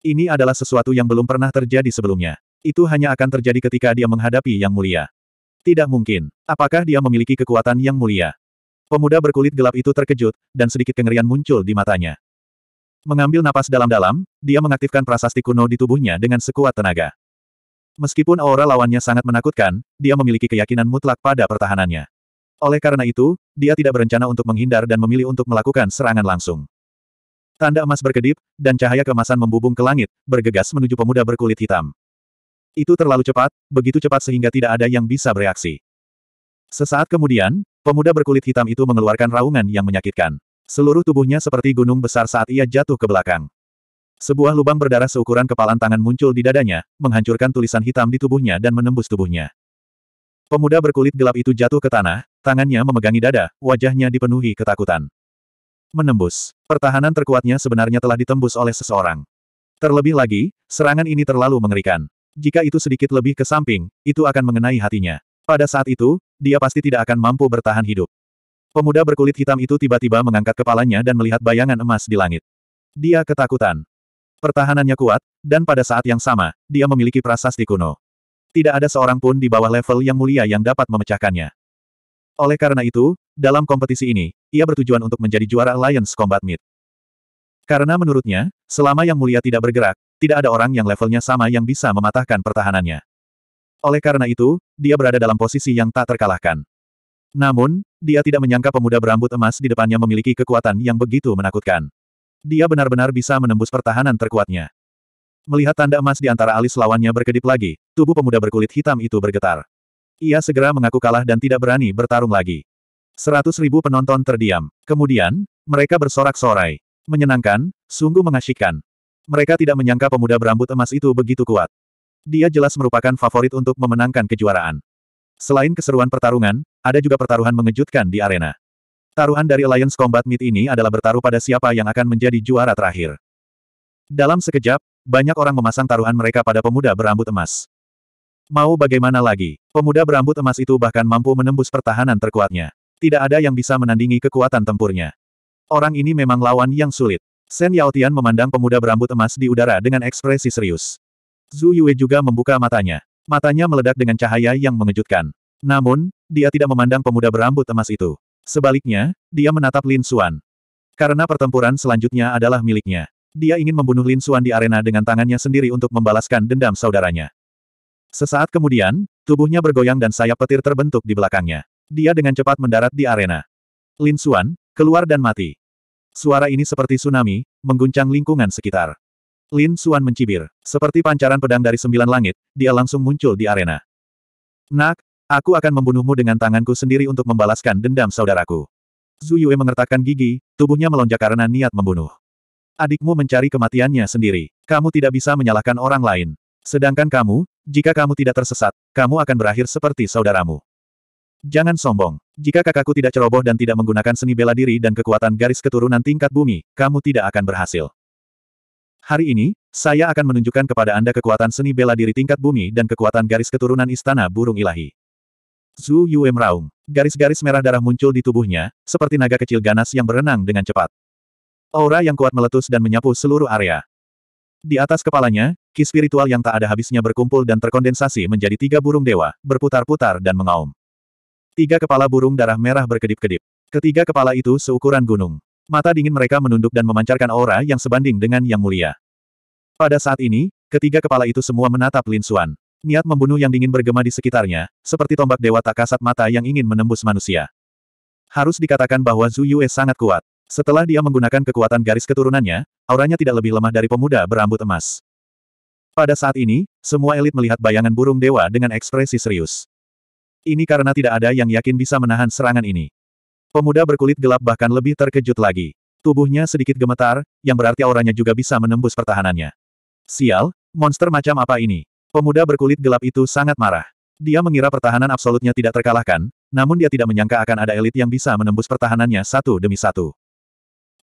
Ini adalah sesuatu yang belum pernah terjadi sebelumnya. Itu hanya akan terjadi ketika dia menghadapi Yang Mulia. Tidak mungkin. Apakah dia memiliki kekuatan Yang Mulia? Pemuda berkulit gelap itu terkejut, dan sedikit kengerian muncul di matanya. Mengambil napas dalam-dalam, dia mengaktifkan prasasti kuno di tubuhnya dengan sekuat tenaga. Meskipun aura lawannya sangat menakutkan, dia memiliki keyakinan mutlak pada pertahanannya. Oleh karena itu, dia tidak berencana untuk menghindar dan memilih untuk melakukan serangan langsung. Tanda emas berkedip, dan cahaya kemasan membubung ke langit, bergegas menuju pemuda berkulit hitam. Itu terlalu cepat, begitu cepat sehingga tidak ada yang bisa bereaksi. Sesaat kemudian, pemuda berkulit hitam itu mengeluarkan raungan yang menyakitkan. Seluruh tubuhnya seperti gunung besar saat ia jatuh ke belakang. Sebuah lubang berdarah seukuran kepalan tangan muncul di dadanya, menghancurkan tulisan hitam di tubuhnya dan menembus tubuhnya. Pemuda berkulit gelap itu jatuh ke tanah, tangannya memegangi dada, wajahnya dipenuhi ketakutan. Menembus. Pertahanan terkuatnya sebenarnya telah ditembus oleh seseorang. Terlebih lagi, serangan ini terlalu mengerikan. Jika itu sedikit lebih ke samping, itu akan mengenai hatinya. Pada saat itu, dia pasti tidak akan mampu bertahan hidup. Pemuda berkulit hitam itu tiba-tiba mengangkat kepalanya dan melihat bayangan emas di langit. Dia ketakutan. Pertahanannya kuat, dan pada saat yang sama, dia memiliki prasasti kuno. Tidak ada seorang pun di bawah level yang mulia yang dapat memecahkannya. Oleh karena itu, dalam kompetisi ini, ia bertujuan untuk menjadi juara Alliance Combat Meet. Karena menurutnya, selama yang mulia tidak bergerak, tidak ada orang yang levelnya sama yang bisa mematahkan pertahanannya. Oleh karena itu, dia berada dalam posisi yang tak terkalahkan. Namun, dia tidak menyangka pemuda berambut emas di depannya memiliki kekuatan yang begitu menakutkan. Dia benar-benar bisa menembus pertahanan terkuatnya. Melihat tanda emas di antara alis lawannya berkedip lagi, tubuh pemuda berkulit hitam itu bergetar. Ia segera mengaku kalah dan tidak berani bertarung lagi. Seratus ribu penonton terdiam. Kemudian, mereka bersorak-sorai. Menyenangkan, sungguh mengasyikkan. Mereka tidak menyangka pemuda berambut emas itu begitu kuat. Dia jelas merupakan favorit untuk memenangkan kejuaraan. Selain keseruan pertarungan, ada juga pertaruhan mengejutkan di arena. Taruhan dari Alliance Combat Meet ini adalah bertaruh pada siapa yang akan menjadi juara terakhir. Dalam sekejap, banyak orang memasang taruhan mereka pada pemuda berambut emas. Mau bagaimana lagi, pemuda berambut emas itu bahkan mampu menembus pertahanan terkuatnya. Tidak ada yang bisa menandingi kekuatan tempurnya. Orang ini memang lawan yang sulit. Sen Tian memandang pemuda berambut emas di udara dengan ekspresi serius. Zhu Yue juga membuka matanya. Matanya meledak dengan cahaya yang mengejutkan. Namun, dia tidak memandang pemuda berambut emas itu. Sebaliknya, dia menatap Lin Xuan. Karena pertempuran selanjutnya adalah miliknya. Dia ingin membunuh Lin Xuan di arena dengan tangannya sendiri untuk membalaskan dendam saudaranya. Sesaat kemudian, tubuhnya bergoyang dan sayap petir terbentuk di belakangnya. Dia dengan cepat mendarat di arena. Lin Xuan, keluar dan mati. Suara ini seperti tsunami, mengguncang lingkungan sekitar. Lin Xuan mencibir. Seperti pancaran pedang dari sembilan langit, dia langsung muncul di arena. Nak, Aku akan membunuhmu dengan tanganku sendiri untuk membalaskan dendam saudaraku. Zhu Yue mengertakkan gigi, tubuhnya melonjak karena niat membunuh. Adikmu mencari kematiannya sendiri. Kamu tidak bisa menyalahkan orang lain. Sedangkan kamu, jika kamu tidak tersesat, kamu akan berakhir seperti saudaramu. Jangan sombong. Jika kakakku tidak ceroboh dan tidak menggunakan seni bela diri dan kekuatan garis keturunan tingkat bumi, kamu tidak akan berhasil. Hari ini, saya akan menunjukkan kepada Anda kekuatan seni bela diri tingkat bumi dan kekuatan garis keturunan Istana Burung Ilahi. Zhu Yue meraung. Garis-garis merah darah muncul di tubuhnya, seperti naga kecil ganas yang berenang dengan cepat. Aura yang kuat meletus dan menyapu seluruh area. Di atas kepalanya, ki spiritual yang tak ada habisnya berkumpul dan terkondensasi menjadi tiga burung dewa, berputar-putar dan mengaum. Tiga kepala burung darah merah berkedip-kedip. Ketiga kepala itu seukuran gunung. Mata dingin mereka menunduk dan memancarkan aura yang sebanding dengan yang mulia. Pada saat ini, ketiga kepala itu semua menatap Lin Suan. Niat membunuh yang dingin bergema di sekitarnya, seperti tombak dewa tak kasat mata yang ingin menembus manusia. Harus dikatakan bahwa Zhu Yue sangat kuat. Setelah dia menggunakan kekuatan garis keturunannya, auranya tidak lebih lemah dari pemuda berambut emas. Pada saat ini, semua elit melihat bayangan burung dewa dengan ekspresi serius. Ini karena tidak ada yang yakin bisa menahan serangan ini. Pemuda berkulit gelap bahkan lebih terkejut lagi. Tubuhnya sedikit gemetar, yang berarti auranya juga bisa menembus pertahanannya. Sial, monster macam apa ini? Pemuda berkulit gelap itu sangat marah. Dia mengira pertahanan absolutnya tidak terkalahkan, namun dia tidak menyangka akan ada elit yang bisa menembus pertahanannya satu demi satu.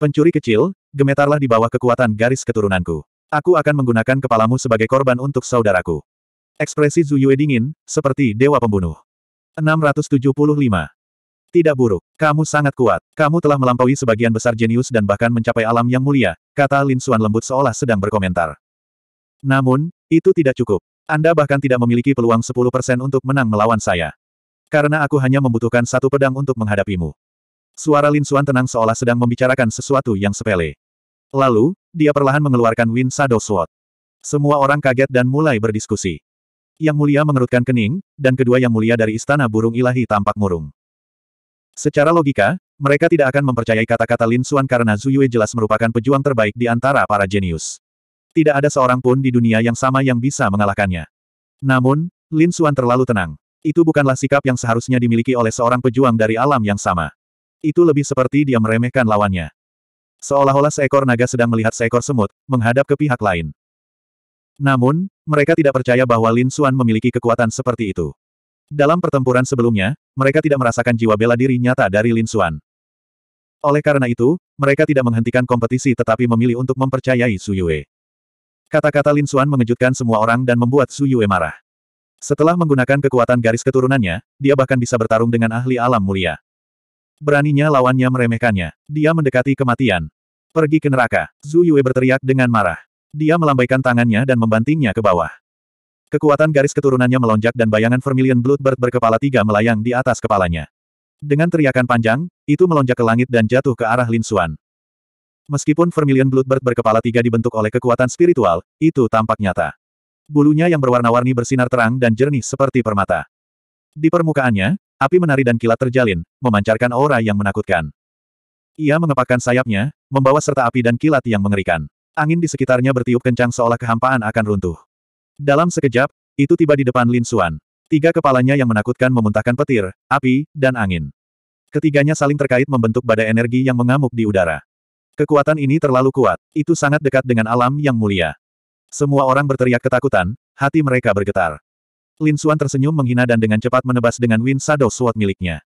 Pencuri kecil, gemetarlah di bawah kekuatan garis keturunanku. Aku akan menggunakan kepalamu sebagai korban untuk saudaraku. Ekspresi Zuyue dingin, seperti dewa pembunuh. 675. Tidak buruk. Kamu sangat kuat. Kamu telah melampaui sebagian besar jenius dan bahkan mencapai alam yang mulia, kata Lin Xuan lembut seolah sedang berkomentar. Namun, itu tidak cukup. Anda bahkan tidak memiliki peluang 10% untuk menang melawan saya. Karena aku hanya membutuhkan satu pedang untuk menghadapimu. Suara Lin Xuan tenang seolah sedang membicarakan sesuatu yang sepele. Lalu, dia perlahan mengeluarkan Wind Shadow Sword. Semua orang kaget dan mulai berdiskusi. Yang mulia mengerutkan kening, dan kedua yang mulia dari istana burung ilahi tampak murung. Secara logika, mereka tidak akan mempercayai kata-kata Lin Xuan karena Zuyue jelas merupakan pejuang terbaik di antara para jenius. Tidak ada seorang pun di dunia yang sama yang bisa mengalahkannya. Namun, Lin Xuan terlalu tenang. Itu bukanlah sikap yang seharusnya dimiliki oleh seorang pejuang dari alam yang sama. Itu lebih seperti dia meremehkan lawannya. Seolah-olah seekor naga sedang melihat seekor semut, menghadap ke pihak lain. Namun, mereka tidak percaya bahwa Lin Xuan memiliki kekuatan seperti itu. Dalam pertempuran sebelumnya, mereka tidak merasakan jiwa bela diri nyata dari Lin Xuan. Oleh karena itu, mereka tidak menghentikan kompetisi tetapi memilih untuk mempercayai Su Yue. Kata-kata Lin Xuan mengejutkan semua orang dan membuat Su Yue marah. Setelah menggunakan kekuatan garis keturunannya, dia bahkan bisa bertarung dengan ahli alam mulia. Beraninya lawannya meremehkannya. Dia mendekati kematian. Pergi ke neraka. Zhu Yue berteriak dengan marah. Dia melambaikan tangannya dan membantingnya ke bawah. Kekuatan garis keturunannya melonjak dan bayangan Vermilion Bloodbird berkepala tiga melayang di atas kepalanya. Dengan teriakan panjang, itu melonjak ke langit dan jatuh ke arah Lin Xuan. Meskipun Vermilion Bloodbird berkepala tiga dibentuk oleh kekuatan spiritual, itu tampak nyata. Bulunya yang berwarna-warni bersinar terang dan jernih seperti permata. Di permukaannya, api menari dan kilat terjalin, memancarkan aura yang menakutkan. Ia mengepakkan sayapnya, membawa serta api dan kilat yang mengerikan. Angin di sekitarnya bertiup kencang seolah kehampaan akan runtuh. Dalam sekejap, itu tiba di depan Lin Xuan. Tiga kepalanya yang menakutkan memuntahkan petir, api, dan angin. Ketiganya saling terkait membentuk badai energi yang mengamuk di udara. Kekuatan ini terlalu kuat. Itu sangat dekat dengan alam yang mulia. Semua orang berteriak ketakutan, hati mereka bergetar. Lin Suan tersenyum menghina dan dengan cepat menebas dengan Win Shadow Sword miliknya.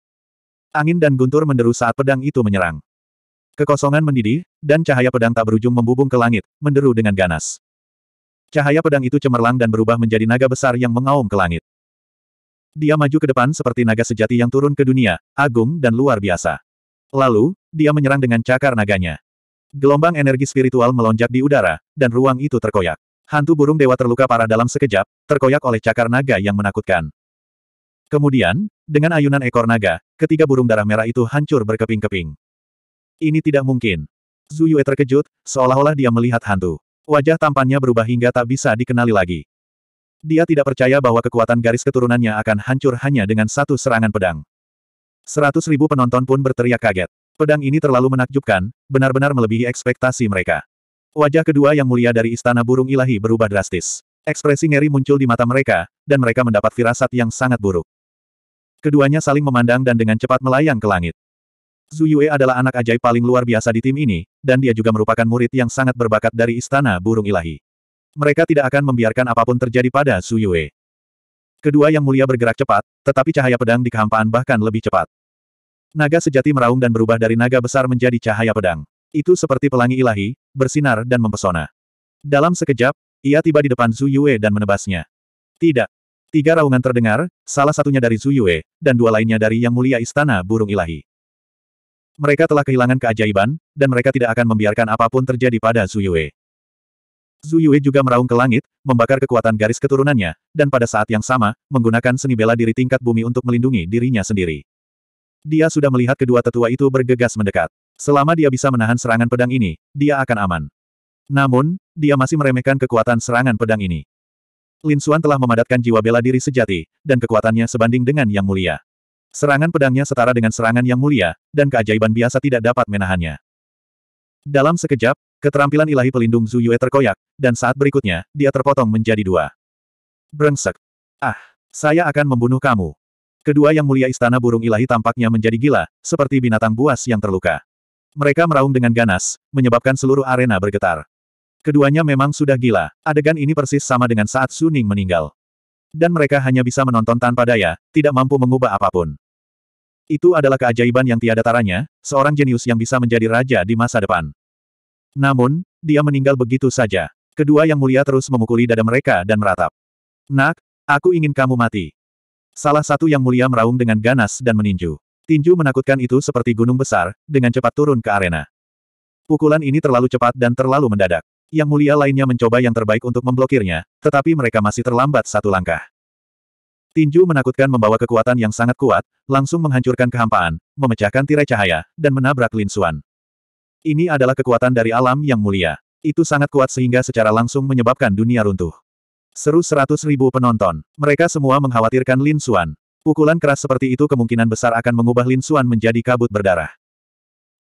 Angin dan guntur menderu saat pedang itu menyerang. Kekosongan mendidih, dan cahaya pedang tak berujung membubung ke langit, menderu dengan ganas. Cahaya pedang itu cemerlang dan berubah menjadi naga besar yang mengaum ke langit. Dia maju ke depan seperti naga sejati yang turun ke dunia, agung dan luar biasa. Lalu, dia menyerang dengan cakar naganya. Gelombang energi spiritual melonjak di udara, dan ruang itu terkoyak. Hantu burung dewa terluka parah dalam sekejap, terkoyak oleh cakar naga yang menakutkan. Kemudian, dengan ayunan ekor naga, ketiga burung darah merah itu hancur berkeping-keping. Ini tidak mungkin. Zuyue terkejut, seolah-olah dia melihat hantu. Wajah tampannya berubah hingga tak bisa dikenali lagi. Dia tidak percaya bahwa kekuatan garis keturunannya akan hancur hanya dengan satu serangan pedang. Seratus ribu penonton pun berteriak kaget. Pedang ini terlalu menakjubkan, benar-benar melebihi ekspektasi mereka. Wajah kedua yang mulia dari Istana Burung Ilahi berubah drastis. Ekspresi ngeri muncul di mata mereka, dan mereka mendapat firasat yang sangat buruk. Keduanya saling memandang dan dengan cepat melayang ke langit. Zuyue adalah anak ajaib paling luar biasa di tim ini, dan dia juga merupakan murid yang sangat berbakat dari Istana Burung Ilahi. Mereka tidak akan membiarkan apapun terjadi pada Zuyue. Kedua yang mulia bergerak cepat, tetapi cahaya pedang di kehampaan bahkan lebih cepat. Naga sejati meraung dan berubah dari naga besar menjadi cahaya pedang. Itu seperti pelangi ilahi, bersinar dan mempesona. Dalam sekejap, ia tiba di depan Zhu Yue dan menebasnya. Tidak. Tiga raungan terdengar, salah satunya dari Zhu Yue, dan dua lainnya dari Yang Mulia Istana Burung Ilahi. Mereka telah kehilangan keajaiban, dan mereka tidak akan membiarkan apapun terjadi pada Zhu Yue. Zhu Yue juga meraung ke langit, membakar kekuatan garis keturunannya, dan pada saat yang sama, menggunakan seni bela diri tingkat bumi untuk melindungi dirinya sendiri. Dia sudah melihat kedua tetua itu bergegas mendekat. Selama dia bisa menahan serangan pedang ini, dia akan aman. Namun, dia masih meremehkan kekuatan serangan pedang ini. Lin Xuan telah memadatkan jiwa bela diri sejati, dan kekuatannya sebanding dengan Yang Mulia. Serangan pedangnya setara dengan serangan Yang Mulia, dan keajaiban biasa tidak dapat menahannya. Dalam sekejap, keterampilan ilahi pelindung Zhu Yue terkoyak, dan saat berikutnya, dia terpotong menjadi dua. Brengsek. Ah, saya akan membunuh kamu. Kedua yang mulia istana burung ilahi tampaknya menjadi gila, seperti binatang buas yang terluka. Mereka meraung dengan ganas, menyebabkan seluruh arena bergetar. Keduanya memang sudah gila, adegan ini persis sama dengan saat Suning meninggal. Dan mereka hanya bisa menonton tanpa daya, tidak mampu mengubah apapun. Itu adalah keajaiban yang tiada taranya, seorang jenius yang bisa menjadi raja di masa depan. Namun, dia meninggal begitu saja. Kedua yang mulia terus memukuli dada mereka dan meratap. Nak, aku ingin kamu mati. Salah satu yang mulia meraung dengan ganas dan meninju. Tinju menakutkan itu seperti gunung besar, dengan cepat turun ke arena. Pukulan ini terlalu cepat dan terlalu mendadak. Yang mulia lainnya mencoba yang terbaik untuk memblokirnya, tetapi mereka masih terlambat satu langkah. Tinju menakutkan membawa kekuatan yang sangat kuat, langsung menghancurkan kehampaan, memecahkan tirai cahaya, dan menabrak Lin Xuan. Ini adalah kekuatan dari alam yang mulia. Itu sangat kuat sehingga secara langsung menyebabkan dunia runtuh. Seru seratus ribu penonton. Mereka semua mengkhawatirkan Lin Xuan. Pukulan keras seperti itu kemungkinan besar akan mengubah Lin Xuan menjadi kabut berdarah.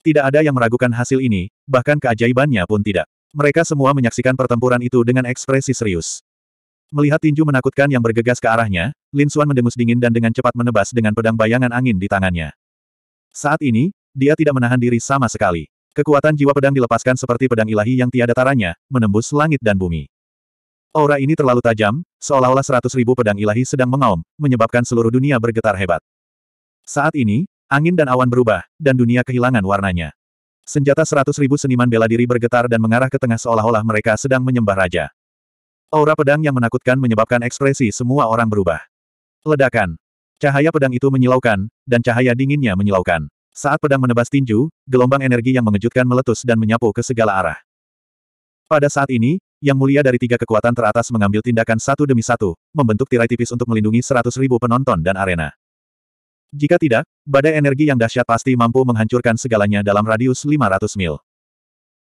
Tidak ada yang meragukan hasil ini, bahkan keajaibannya pun tidak. Mereka semua menyaksikan pertempuran itu dengan ekspresi serius. Melihat tinju menakutkan yang bergegas ke arahnya, Lin Xuan mendengus dingin dan dengan cepat menebas dengan pedang bayangan angin di tangannya. Saat ini, dia tidak menahan diri sama sekali. Kekuatan jiwa pedang dilepaskan seperti pedang ilahi yang tiada taranya, menembus langit dan bumi. Aura ini terlalu tajam, seolah-olah seratus ribu pedang ilahi sedang mengaum, menyebabkan seluruh dunia bergetar hebat. Saat ini, angin dan awan berubah, dan dunia kehilangan warnanya. Senjata seratus ribu seniman bela diri bergetar dan mengarah ke tengah seolah-olah mereka sedang menyembah raja. Aura pedang yang menakutkan menyebabkan ekspresi semua orang berubah. Ledakan. Cahaya pedang itu menyilaukan, dan cahaya dinginnya menyilaukan. Saat pedang menebas tinju, gelombang energi yang mengejutkan meletus dan menyapu ke segala arah. Pada saat ini, yang mulia dari tiga kekuatan teratas mengambil tindakan satu demi satu, membentuk tirai tipis untuk melindungi seratus ribu penonton dan arena. Jika tidak, badai energi yang dahsyat pasti mampu menghancurkan segalanya dalam radius 500 mil.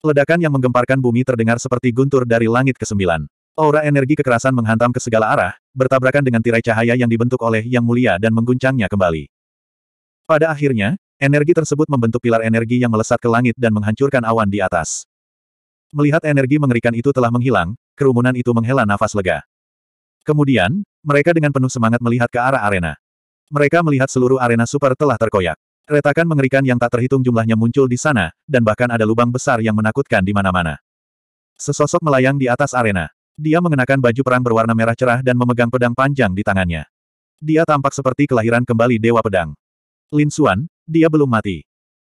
Ledakan yang menggemparkan bumi terdengar seperti guntur dari langit ke-9. Aura energi kekerasan menghantam ke segala arah, bertabrakan dengan tirai cahaya yang dibentuk oleh Yang Mulia dan mengguncangnya kembali. Pada akhirnya, energi tersebut membentuk pilar energi yang melesat ke langit dan menghancurkan awan di atas. Melihat energi mengerikan itu telah menghilang, kerumunan itu menghela nafas lega. Kemudian, mereka dengan penuh semangat melihat ke arah arena. Mereka melihat seluruh arena super telah terkoyak. Retakan mengerikan yang tak terhitung jumlahnya muncul di sana, dan bahkan ada lubang besar yang menakutkan di mana-mana. Sesosok melayang di atas arena. Dia mengenakan baju perang berwarna merah cerah dan memegang pedang panjang di tangannya. Dia tampak seperti kelahiran kembali Dewa Pedang. Lin Xuan, dia belum mati.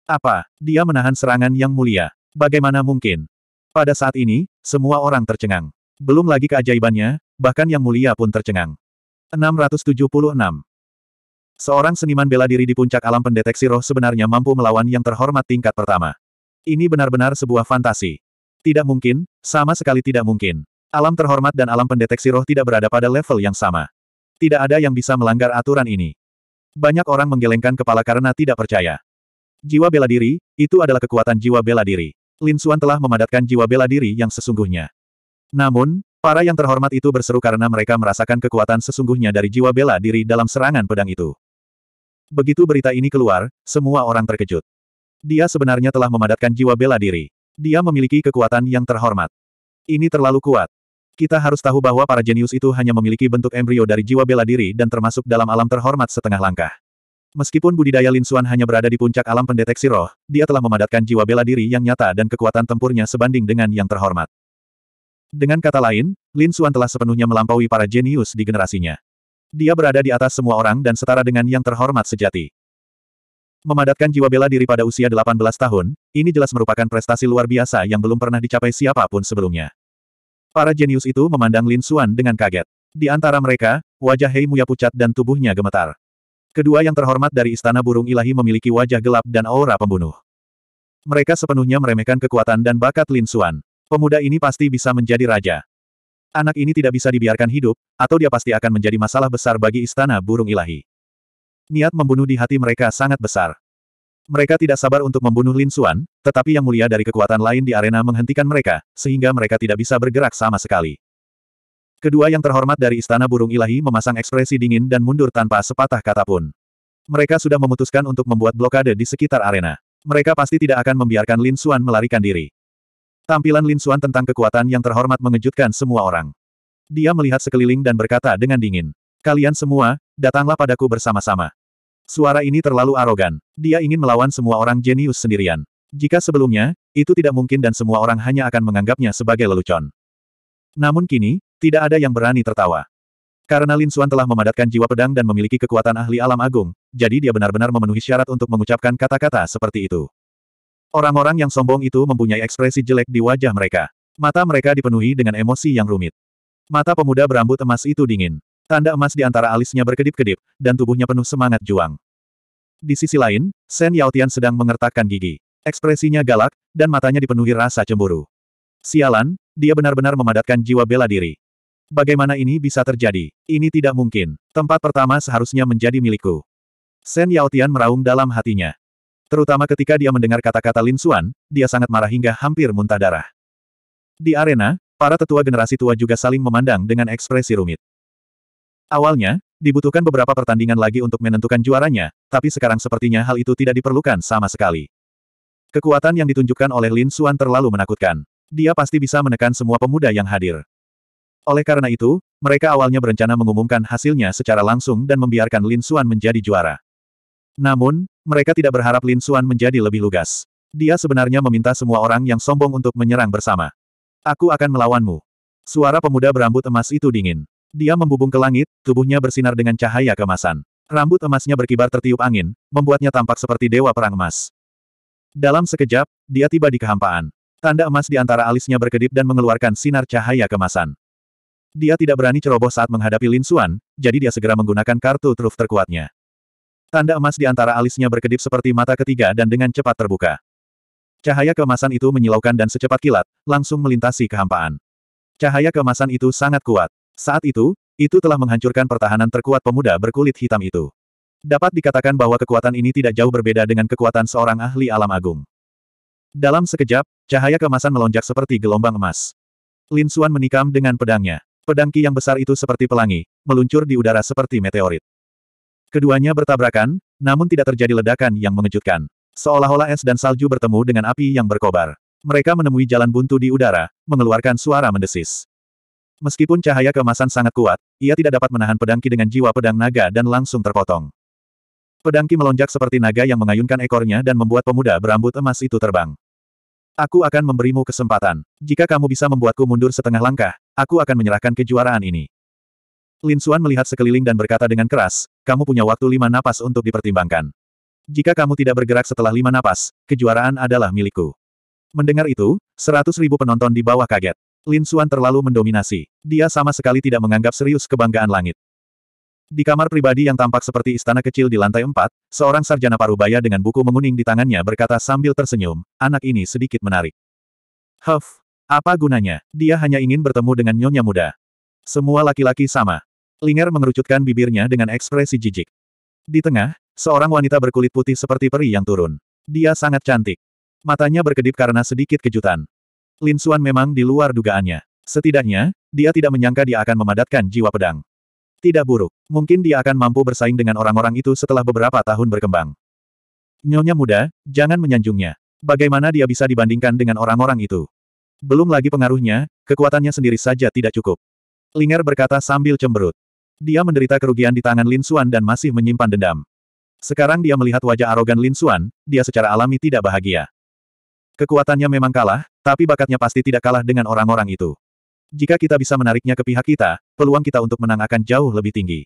Apa, dia menahan serangan yang mulia? Bagaimana mungkin? Pada saat ini, semua orang tercengang. Belum lagi keajaibannya, bahkan yang mulia pun tercengang. 676. Seorang seniman bela diri di puncak alam pendeteksi roh sebenarnya mampu melawan yang terhormat tingkat pertama. Ini benar-benar sebuah fantasi. Tidak mungkin, sama sekali tidak mungkin. Alam terhormat dan alam pendeteksi roh tidak berada pada level yang sama. Tidak ada yang bisa melanggar aturan ini. Banyak orang menggelengkan kepala karena tidak percaya. Jiwa bela diri, itu adalah kekuatan jiwa bela diri. Lin Suan telah memadatkan jiwa bela diri yang sesungguhnya. Namun, para yang terhormat itu berseru karena mereka merasakan kekuatan sesungguhnya dari jiwa bela diri dalam serangan pedang itu. Begitu berita ini keluar, semua orang terkejut. Dia sebenarnya telah memadatkan jiwa bela diri. Dia memiliki kekuatan yang terhormat. Ini terlalu kuat. Kita harus tahu bahwa para jenius itu hanya memiliki bentuk embrio dari jiwa bela diri dan termasuk dalam alam terhormat setengah langkah. Meskipun budidaya Lin Xuan hanya berada di puncak alam pendeteksi roh, dia telah memadatkan jiwa bela diri yang nyata dan kekuatan tempurnya sebanding dengan yang terhormat. Dengan kata lain, Lin Xuan telah sepenuhnya melampaui para jenius di generasinya. Dia berada di atas semua orang dan setara dengan yang terhormat sejati. Memadatkan jiwa bela diri pada usia 18 tahun, ini jelas merupakan prestasi luar biasa yang belum pernah dicapai siapapun sebelumnya. Para jenius itu memandang Lin Xuan dengan kaget. Di antara mereka, wajah Hei Muya pucat dan tubuhnya gemetar. Kedua yang terhormat dari Istana Burung Ilahi memiliki wajah gelap dan aura pembunuh. Mereka sepenuhnya meremehkan kekuatan dan bakat Lin Suan. Pemuda ini pasti bisa menjadi raja. Anak ini tidak bisa dibiarkan hidup, atau dia pasti akan menjadi masalah besar bagi Istana Burung Ilahi. Niat membunuh di hati mereka sangat besar. Mereka tidak sabar untuk membunuh Lin Suan, tetapi yang mulia dari kekuatan lain di arena menghentikan mereka, sehingga mereka tidak bisa bergerak sama sekali. Kedua yang terhormat dari Istana Burung Ilahi memasang ekspresi dingin dan mundur tanpa sepatah kata pun. Mereka sudah memutuskan untuk membuat blokade di sekitar arena. Mereka pasti tidak akan membiarkan Lin Xuan melarikan diri. Tampilan Lin Xuan tentang kekuatan yang terhormat mengejutkan semua orang. Dia melihat sekeliling dan berkata dengan dingin. Kalian semua, datanglah padaku bersama-sama. Suara ini terlalu arogan. Dia ingin melawan semua orang jenius sendirian. Jika sebelumnya, itu tidak mungkin dan semua orang hanya akan menganggapnya sebagai lelucon. Namun kini, tidak ada yang berani tertawa. Karena Lin Suan telah memadatkan jiwa pedang dan memiliki kekuatan ahli alam agung, jadi dia benar-benar memenuhi syarat untuk mengucapkan kata-kata seperti itu. Orang-orang yang sombong itu mempunyai ekspresi jelek di wajah mereka. Mata mereka dipenuhi dengan emosi yang rumit. Mata pemuda berambut emas itu dingin. Tanda emas di antara alisnya berkedip-kedip, dan tubuhnya penuh semangat juang. Di sisi lain, Shen Yaotian sedang mengertakkan gigi. Ekspresinya galak, dan matanya dipenuhi rasa cemburu. Sialan, dia benar-benar memadatkan jiwa bela diri. Bagaimana ini bisa terjadi? Ini tidak mungkin. Tempat pertama seharusnya menjadi milikku. Shen Yaotian meraung dalam hatinya. Terutama ketika dia mendengar kata-kata Lin Xuan, dia sangat marah hingga hampir muntah darah. Di arena, para tetua generasi tua juga saling memandang dengan ekspresi rumit. Awalnya, dibutuhkan beberapa pertandingan lagi untuk menentukan juaranya, tapi sekarang sepertinya hal itu tidak diperlukan sama sekali. Kekuatan yang ditunjukkan oleh Lin Xuan terlalu menakutkan. Dia pasti bisa menekan semua pemuda yang hadir. Oleh karena itu, mereka awalnya berencana mengumumkan hasilnya secara langsung dan membiarkan Lin Xuan menjadi juara. Namun, mereka tidak berharap Lin Xuan menjadi lebih lugas. Dia sebenarnya meminta semua orang yang sombong untuk menyerang bersama. Aku akan melawanmu. Suara pemuda berambut emas itu dingin. Dia membubung ke langit, tubuhnya bersinar dengan cahaya kemasan. Rambut emasnya berkibar tertiup angin, membuatnya tampak seperti dewa perang emas. Dalam sekejap, dia tiba di kehampaan. Tanda emas di antara alisnya berkedip dan mengeluarkan sinar cahaya kemasan. Dia tidak berani ceroboh saat menghadapi Lin Xuan, jadi dia segera menggunakan kartu truf terkuatnya. Tanda emas di antara alisnya berkedip seperti mata ketiga dan dengan cepat terbuka. Cahaya kemasan itu menyilaukan dan secepat kilat, langsung melintasi kehampaan. Cahaya kemasan itu sangat kuat. Saat itu, itu telah menghancurkan pertahanan terkuat pemuda berkulit hitam itu. Dapat dikatakan bahwa kekuatan ini tidak jauh berbeda dengan kekuatan seorang ahli alam agung. Dalam sekejap, cahaya kemasan melonjak seperti gelombang emas. Lin Xuan menikam dengan pedangnya. Pedang Ki yang besar itu seperti pelangi, meluncur di udara seperti meteorit. Keduanya bertabrakan, namun tidak terjadi ledakan yang mengejutkan. Seolah-olah es dan salju bertemu dengan api yang berkobar. Mereka menemui jalan buntu di udara, mengeluarkan suara mendesis. Meskipun cahaya kemasan sangat kuat, ia tidak dapat menahan pedang Ki dengan jiwa pedang naga dan langsung terpotong. Pedang Ki melonjak seperti naga yang mengayunkan ekornya dan membuat pemuda berambut emas itu terbang. Aku akan memberimu kesempatan. Jika kamu bisa membuatku mundur setengah langkah, Aku akan menyerahkan kejuaraan ini. Lin Xuan melihat sekeliling dan berkata dengan keras, kamu punya waktu lima napas untuk dipertimbangkan. Jika kamu tidak bergerak setelah lima napas, kejuaraan adalah milikku. Mendengar itu, seratus ribu penonton di bawah kaget. Lin Xuan terlalu mendominasi. Dia sama sekali tidak menganggap serius kebanggaan langit. Di kamar pribadi yang tampak seperti istana kecil di lantai empat, seorang sarjana parubaya dengan buku menguning di tangannya berkata sambil tersenyum, anak ini sedikit menarik. Huff, apa gunanya? Dia hanya ingin bertemu dengan nyonya muda. Semua laki-laki sama. Linger mengerucutkan bibirnya dengan ekspresi jijik. Di tengah, seorang wanita berkulit putih seperti peri yang turun. Dia sangat cantik. Matanya berkedip karena sedikit kejutan. Lin Suan memang di luar dugaannya. Setidaknya, dia tidak menyangka dia akan memadatkan jiwa pedang. Tidak buruk. Mungkin dia akan mampu bersaing dengan orang-orang itu setelah beberapa tahun berkembang. Nyonya muda, jangan menyanjungnya. Bagaimana dia bisa dibandingkan dengan orang-orang itu? Belum lagi pengaruhnya, kekuatannya sendiri saja tidak cukup. Linger berkata sambil cemberut. Dia menderita kerugian di tangan Lin Xuan dan masih menyimpan dendam. Sekarang dia melihat wajah arogan Lin Xuan, dia secara alami tidak bahagia. Kekuatannya memang kalah, tapi bakatnya pasti tidak kalah dengan orang-orang itu. Jika kita bisa menariknya ke pihak kita, peluang kita untuk menang akan jauh lebih tinggi.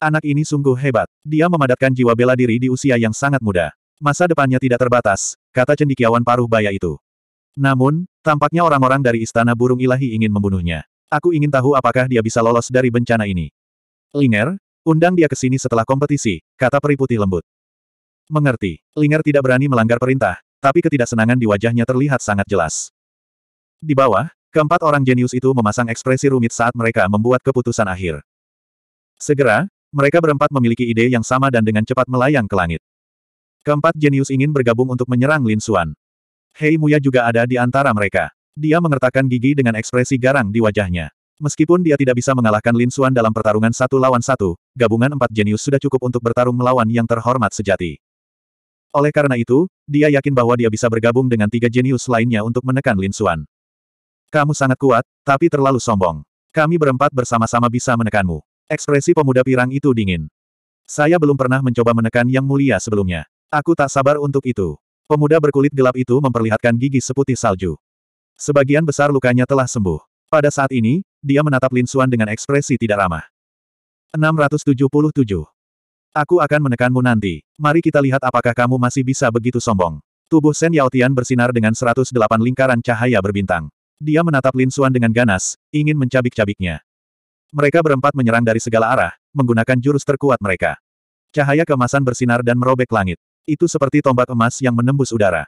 Anak ini sungguh hebat. Dia memadatkan jiwa bela diri di usia yang sangat muda. Masa depannya tidak terbatas, kata cendikiawan paruh baya itu. Namun, Tampaknya orang-orang dari Istana Burung Ilahi ingin membunuhnya. Aku ingin tahu apakah dia bisa lolos dari bencana ini. Linger, undang dia ke sini setelah kompetisi, kata Peri Putih lembut. Mengerti, Linger tidak berani melanggar perintah, tapi ketidaksenangan di wajahnya terlihat sangat jelas. Di bawah, keempat orang jenius itu memasang ekspresi rumit saat mereka membuat keputusan akhir. Segera, mereka berempat memiliki ide yang sama dan dengan cepat melayang ke langit. Keempat jenius ingin bergabung untuk menyerang Lin Xuan. Hei Muya juga ada di antara mereka. Dia mengertakkan gigi dengan ekspresi garang di wajahnya. Meskipun dia tidak bisa mengalahkan Lin Xuan dalam pertarungan satu lawan satu, gabungan empat jenius sudah cukup untuk bertarung melawan yang terhormat sejati. Oleh karena itu, dia yakin bahwa dia bisa bergabung dengan tiga jenius lainnya untuk menekan Lin Xuan. Kamu sangat kuat, tapi terlalu sombong. Kami berempat bersama-sama bisa menekanmu. Ekspresi pemuda pirang itu dingin. Saya belum pernah mencoba menekan Yang Mulia sebelumnya. Aku tak sabar untuk itu. Pemuda berkulit gelap itu memperlihatkan gigi seputih salju. Sebagian besar lukanya telah sembuh. Pada saat ini, dia menatap Lin Xuan dengan ekspresi tidak ramah. 677. Aku akan menekanmu nanti. Mari kita lihat apakah kamu masih bisa begitu sombong. Tubuh Shen Tian bersinar dengan 108 lingkaran cahaya berbintang. Dia menatap Lin Xuan dengan ganas, ingin mencabik-cabiknya. Mereka berempat menyerang dari segala arah, menggunakan jurus terkuat mereka. Cahaya kemasan bersinar dan merobek langit. Itu seperti tombak emas yang menembus udara.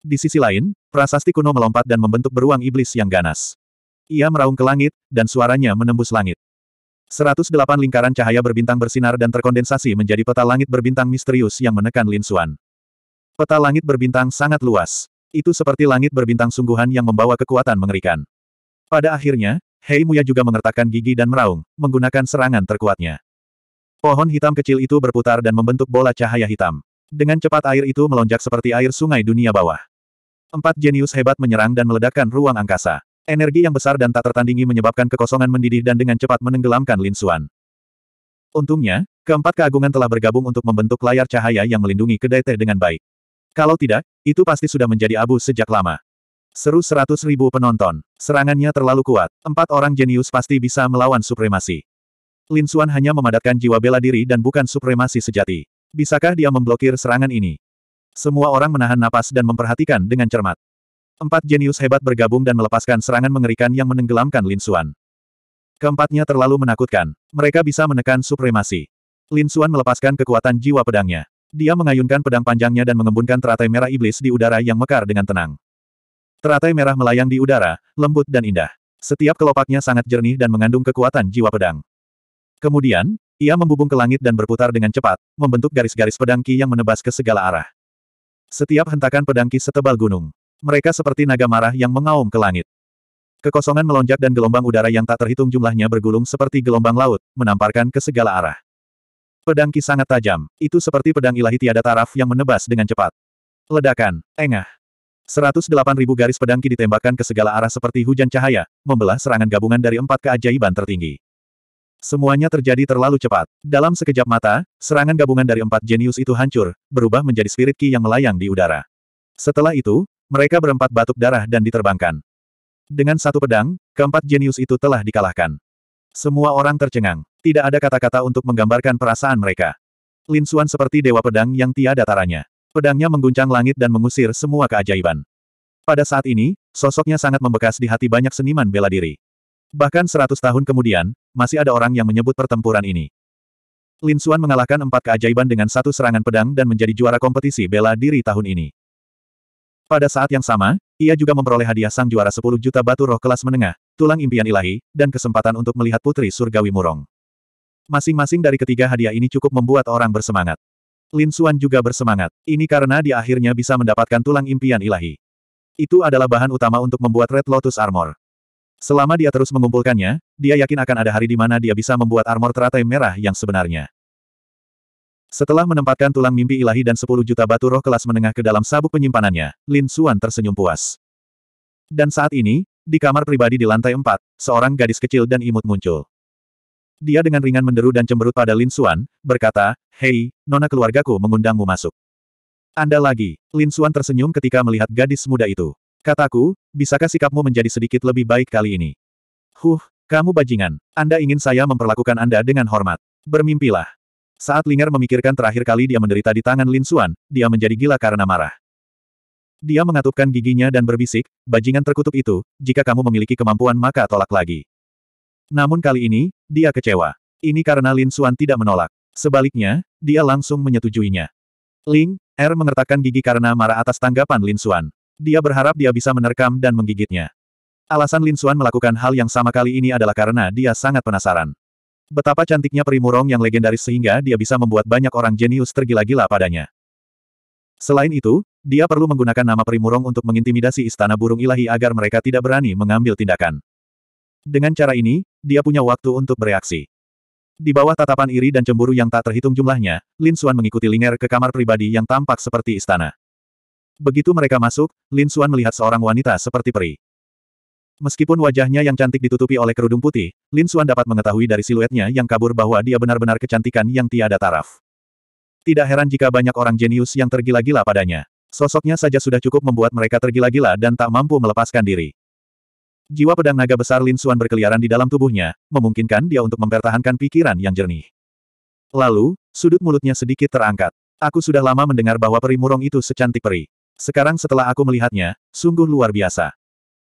Di sisi lain, prasasti kuno melompat dan membentuk beruang iblis yang ganas. Ia meraung ke langit, dan suaranya menembus langit. 108 lingkaran cahaya berbintang bersinar dan terkondensasi menjadi peta langit berbintang misterius yang menekan Lin Xuan. Peta langit berbintang sangat luas. Itu seperti langit berbintang sungguhan yang membawa kekuatan mengerikan. Pada akhirnya, Hei Muya juga mengertakkan gigi dan meraung, menggunakan serangan terkuatnya. Pohon hitam kecil itu berputar dan membentuk bola cahaya hitam. Dengan cepat air itu melonjak seperti air sungai dunia bawah. Empat jenius hebat menyerang dan meledakkan ruang angkasa. Energi yang besar dan tak tertandingi menyebabkan kekosongan mendidih dan dengan cepat menenggelamkan Lin Xuan. Untungnya, keempat keagungan telah bergabung untuk membentuk layar cahaya yang melindungi kedai teh dengan baik. Kalau tidak, itu pasti sudah menjadi abu sejak lama. Seru seratus ribu penonton. Serangannya terlalu kuat. Empat orang jenius pasti bisa melawan supremasi. Lin Xuan hanya memadatkan jiwa bela diri dan bukan supremasi sejati. Bisakah dia memblokir serangan ini? Semua orang menahan napas dan memperhatikan dengan cermat. Empat jenius hebat bergabung dan melepaskan serangan mengerikan yang menenggelamkan Lin Xuan. Keempatnya terlalu menakutkan. Mereka bisa menekan supremasi. Lin Xuan melepaskan kekuatan jiwa pedangnya. Dia mengayunkan pedang panjangnya dan mengembunkan teratai merah iblis di udara yang mekar dengan tenang. Teratai merah melayang di udara, lembut dan indah. Setiap kelopaknya sangat jernih dan mengandung kekuatan jiwa pedang. Kemudian, ia membubung ke langit dan berputar dengan cepat, membentuk garis-garis pedangki yang menebas ke segala arah. Setiap hentakan pedangki setebal gunung. Mereka seperti naga marah yang mengaum ke langit. Kekosongan melonjak dan gelombang udara yang tak terhitung jumlahnya bergulung seperti gelombang laut, menamparkan ke segala arah. Pedangki sangat tajam, itu seperti pedang ilahi tiada taraf yang menebas dengan cepat. Ledakan, engah. 108.000 garis pedangki ditembakkan ke segala arah seperti hujan cahaya, membelah serangan gabungan dari empat keajaiban tertinggi. Semuanya terjadi terlalu cepat. Dalam sekejap mata, serangan gabungan dari empat jenius itu hancur, berubah menjadi spirit ki yang melayang di udara. Setelah itu, mereka berempat batuk darah dan diterbangkan. Dengan satu pedang, keempat jenius itu telah dikalahkan. Semua orang tercengang. Tidak ada kata-kata untuk menggambarkan perasaan mereka. Lin Xuan seperti dewa pedang yang tiada taranya. Pedangnya mengguncang langit dan mengusir semua keajaiban. Pada saat ini, sosoknya sangat membekas di hati banyak seniman bela diri. Bahkan seratus tahun kemudian, masih ada orang yang menyebut pertempuran ini. Lin Xuan mengalahkan empat keajaiban dengan satu serangan pedang dan menjadi juara kompetisi bela diri tahun ini. Pada saat yang sama, ia juga memperoleh hadiah sang juara 10 juta batu roh kelas menengah, tulang impian ilahi, dan kesempatan untuk melihat putri surgawi murong. Masing-masing dari ketiga hadiah ini cukup membuat orang bersemangat. Lin Xuan juga bersemangat. Ini karena dia akhirnya bisa mendapatkan tulang impian ilahi. Itu adalah bahan utama untuk membuat Red Lotus Armor. Selama dia terus mengumpulkannya, dia yakin akan ada hari di mana dia bisa membuat armor teratai merah yang sebenarnya. Setelah menempatkan tulang mimpi ilahi dan 10 juta batu roh kelas menengah ke dalam sabuk penyimpanannya, Lin Xuan tersenyum puas. Dan saat ini, di kamar pribadi di lantai 4, seorang gadis kecil dan imut muncul. Dia dengan ringan menderu dan cemberut pada Lin Xuan, berkata, Hei, nona keluargaku mengundangmu masuk. Anda lagi, Lin Xuan tersenyum ketika melihat gadis muda itu. Kataku, bisakah sikapmu menjadi sedikit lebih baik kali ini? Huh, kamu bajingan. Anda ingin saya memperlakukan Anda dengan hormat. Bermimpilah. Saat Lingar memikirkan terakhir kali dia menderita di tangan Lin Xuan, dia menjadi gila karena marah. Dia mengatupkan giginya dan berbisik, bajingan terkutuk itu, jika kamu memiliki kemampuan maka tolak lagi. Namun kali ini, dia kecewa. Ini karena Lin Xuan tidak menolak. Sebaliknya, dia langsung menyetujuinya. Ling, R er mengertakkan gigi karena marah atas tanggapan Lin Xuan. Dia berharap dia bisa menerkam dan menggigitnya. Alasan Lin Xuan melakukan hal yang sama kali ini adalah karena dia sangat penasaran. Betapa cantiknya Primurong yang legendaris sehingga dia bisa membuat banyak orang jenius tergila-gila padanya. Selain itu, dia perlu menggunakan nama Primurong untuk mengintimidasi istana burung ilahi agar mereka tidak berani mengambil tindakan. Dengan cara ini, dia punya waktu untuk bereaksi. Di bawah tatapan iri dan cemburu yang tak terhitung jumlahnya, Lin Xuan mengikuti Linger ke kamar pribadi yang tampak seperti istana. Begitu mereka masuk, Lin Xuan melihat seorang wanita seperti peri. Meskipun wajahnya yang cantik ditutupi oleh kerudung putih, Lin Xuan dapat mengetahui dari siluetnya yang kabur bahwa dia benar-benar kecantikan yang tiada taraf. Tidak heran jika banyak orang jenius yang tergila-gila padanya. Sosoknya saja sudah cukup membuat mereka tergila-gila dan tak mampu melepaskan diri. Jiwa pedang naga besar Lin Xuan berkeliaran di dalam tubuhnya, memungkinkan dia untuk mempertahankan pikiran yang jernih. Lalu, sudut mulutnya sedikit terangkat. Aku sudah lama mendengar bahwa peri murung itu secantik peri. Sekarang setelah aku melihatnya, sungguh luar biasa.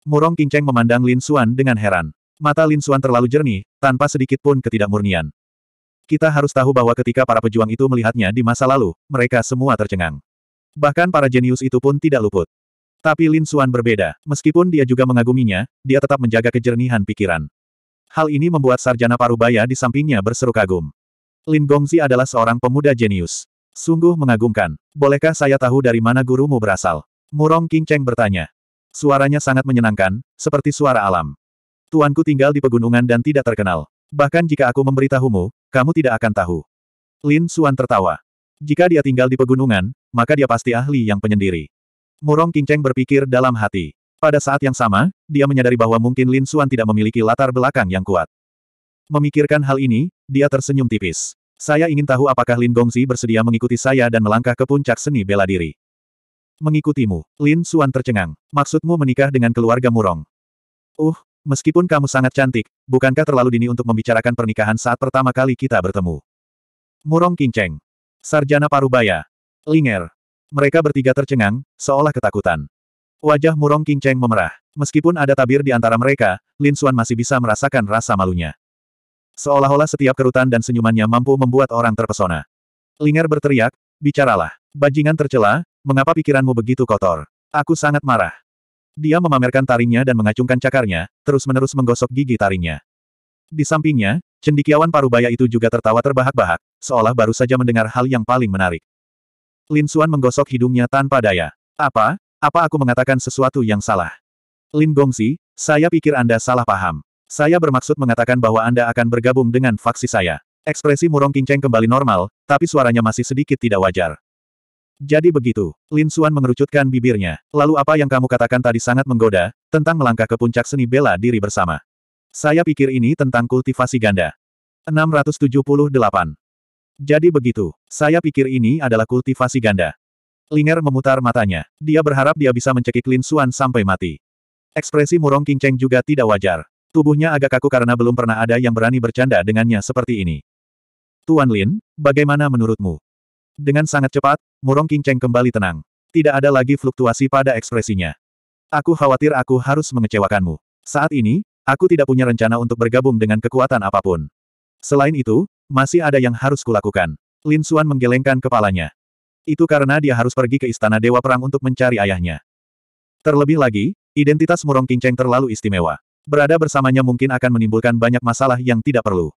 Murong Kinceng memandang Lin Xuan dengan heran. Mata Lin Xuan terlalu jernih, tanpa sedikit pun ketidakmurnian. Kita harus tahu bahwa ketika para pejuang itu melihatnya di masa lalu, mereka semua tercengang. Bahkan para jenius itu pun tidak luput. Tapi Lin Xuan berbeda, meskipun dia juga mengaguminya, dia tetap menjaga kejernihan pikiran. Hal ini membuat sarjana parubaya di sampingnya berseru kagum. Lin Gongzi adalah seorang pemuda jenius. Sungguh mengagumkan. Bolehkah saya tahu dari mana gurumu berasal? Murong King Cheng bertanya. Suaranya sangat menyenangkan, seperti suara alam. Tuanku tinggal di pegunungan dan tidak terkenal. Bahkan jika aku memberitahumu, kamu tidak akan tahu. Lin Suan tertawa. Jika dia tinggal di pegunungan, maka dia pasti ahli yang penyendiri. Murong King Cheng berpikir dalam hati. Pada saat yang sama, dia menyadari bahwa mungkin Lin Xuan tidak memiliki latar belakang yang kuat. Memikirkan hal ini, dia tersenyum tipis. Saya ingin tahu apakah Lin Gongzi bersedia mengikuti saya dan melangkah ke puncak seni bela diri. Mengikutimu, Lin Suan tercengang. Maksudmu menikah dengan keluarga Murong? Uh, meskipun kamu sangat cantik, bukankah terlalu dini untuk membicarakan pernikahan saat pertama kali kita bertemu? Murong Kinceng. Sarjana Parubaya. Linger. Mereka bertiga tercengang, seolah ketakutan. Wajah Murong Kinceng memerah. Meskipun ada tabir di antara mereka, Lin Suan masih bisa merasakan rasa malunya. Seolah-olah setiap kerutan dan senyumannya mampu membuat orang terpesona. Linger berteriak, bicaralah. Bajingan tercela, mengapa pikiranmu begitu kotor? Aku sangat marah. Dia memamerkan taringnya dan mengacungkan cakarnya, terus-menerus menggosok gigi taringnya. Di sampingnya, cendikiawan parubaya itu juga tertawa terbahak-bahak, seolah baru saja mendengar hal yang paling menarik. Lin Xuan menggosok hidungnya tanpa daya. Apa? Apa aku mengatakan sesuatu yang salah? Lin Gongsi, saya pikir Anda salah paham. Saya bermaksud mengatakan bahwa Anda akan bergabung dengan faksi saya. Ekspresi Murong Kinceng kembali normal, tapi suaranya masih sedikit tidak wajar. Jadi begitu, Lin Xuan mengerucutkan bibirnya. Lalu apa yang kamu katakan tadi sangat menggoda, tentang melangkah ke puncak seni bela diri bersama. Saya pikir ini tentang kultivasi ganda. 678. Jadi begitu, saya pikir ini adalah kultivasi ganda. Linger memutar matanya. Dia berharap dia bisa mencekik Lin Xuan sampai mati. Ekspresi Murong Kinceng juga tidak wajar. Tubuhnya agak kaku karena belum pernah ada yang berani bercanda dengannya seperti ini. Tuan Lin, bagaimana menurutmu? Dengan sangat cepat, Murong King Cheng kembali tenang. Tidak ada lagi fluktuasi pada ekspresinya. Aku khawatir aku harus mengecewakanmu. Saat ini, aku tidak punya rencana untuk bergabung dengan kekuatan apapun. Selain itu, masih ada yang harus kulakukan. Lin Xuan menggelengkan kepalanya. Itu karena dia harus pergi ke Istana Dewa Perang untuk mencari ayahnya. Terlebih lagi, identitas Murong King Cheng terlalu istimewa. Berada bersamanya mungkin akan menimbulkan banyak masalah yang tidak perlu.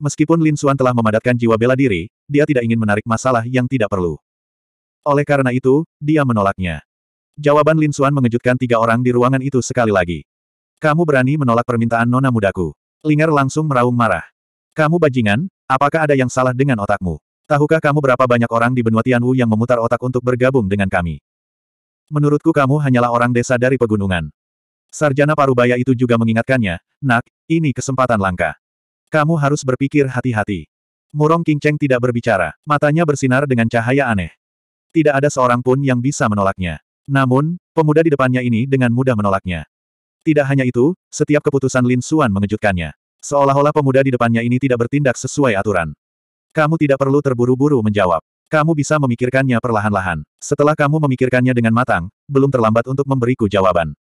Meskipun Lin Suan telah memadatkan jiwa bela diri, dia tidak ingin menarik masalah yang tidak perlu. Oleh karena itu, dia menolaknya. Jawaban Lin Suan mengejutkan tiga orang di ruangan itu sekali lagi. Kamu berani menolak permintaan nona mudaku. Linger langsung meraung marah. Kamu bajingan, apakah ada yang salah dengan otakmu? Tahukah kamu berapa banyak orang di benua Tianwu yang memutar otak untuk bergabung dengan kami? Menurutku kamu hanyalah orang desa dari pegunungan. Sarjana Parubaya itu juga mengingatkannya, Nak, ini kesempatan langka. Kamu harus berpikir hati-hati. Murong Kingceng tidak berbicara, matanya bersinar dengan cahaya aneh. Tidak ada seorang pun yang bisa menolaknya. Namun, pemuda di depannya ini dengan mudah menolaknya. Tidak hanya itu, setiap keputusan Lin Suan mengejutkannya. Seolah-olah pemuda di depannya ini tidak bertindak sesuai aturan. Kamu tidak perlu terburu-buru menjawab. Kamu bisa memikirkannya perlahan-lahan. Setelah kamu memikirkannya dengan matang, belum terlambat untuk memberiku jawaban.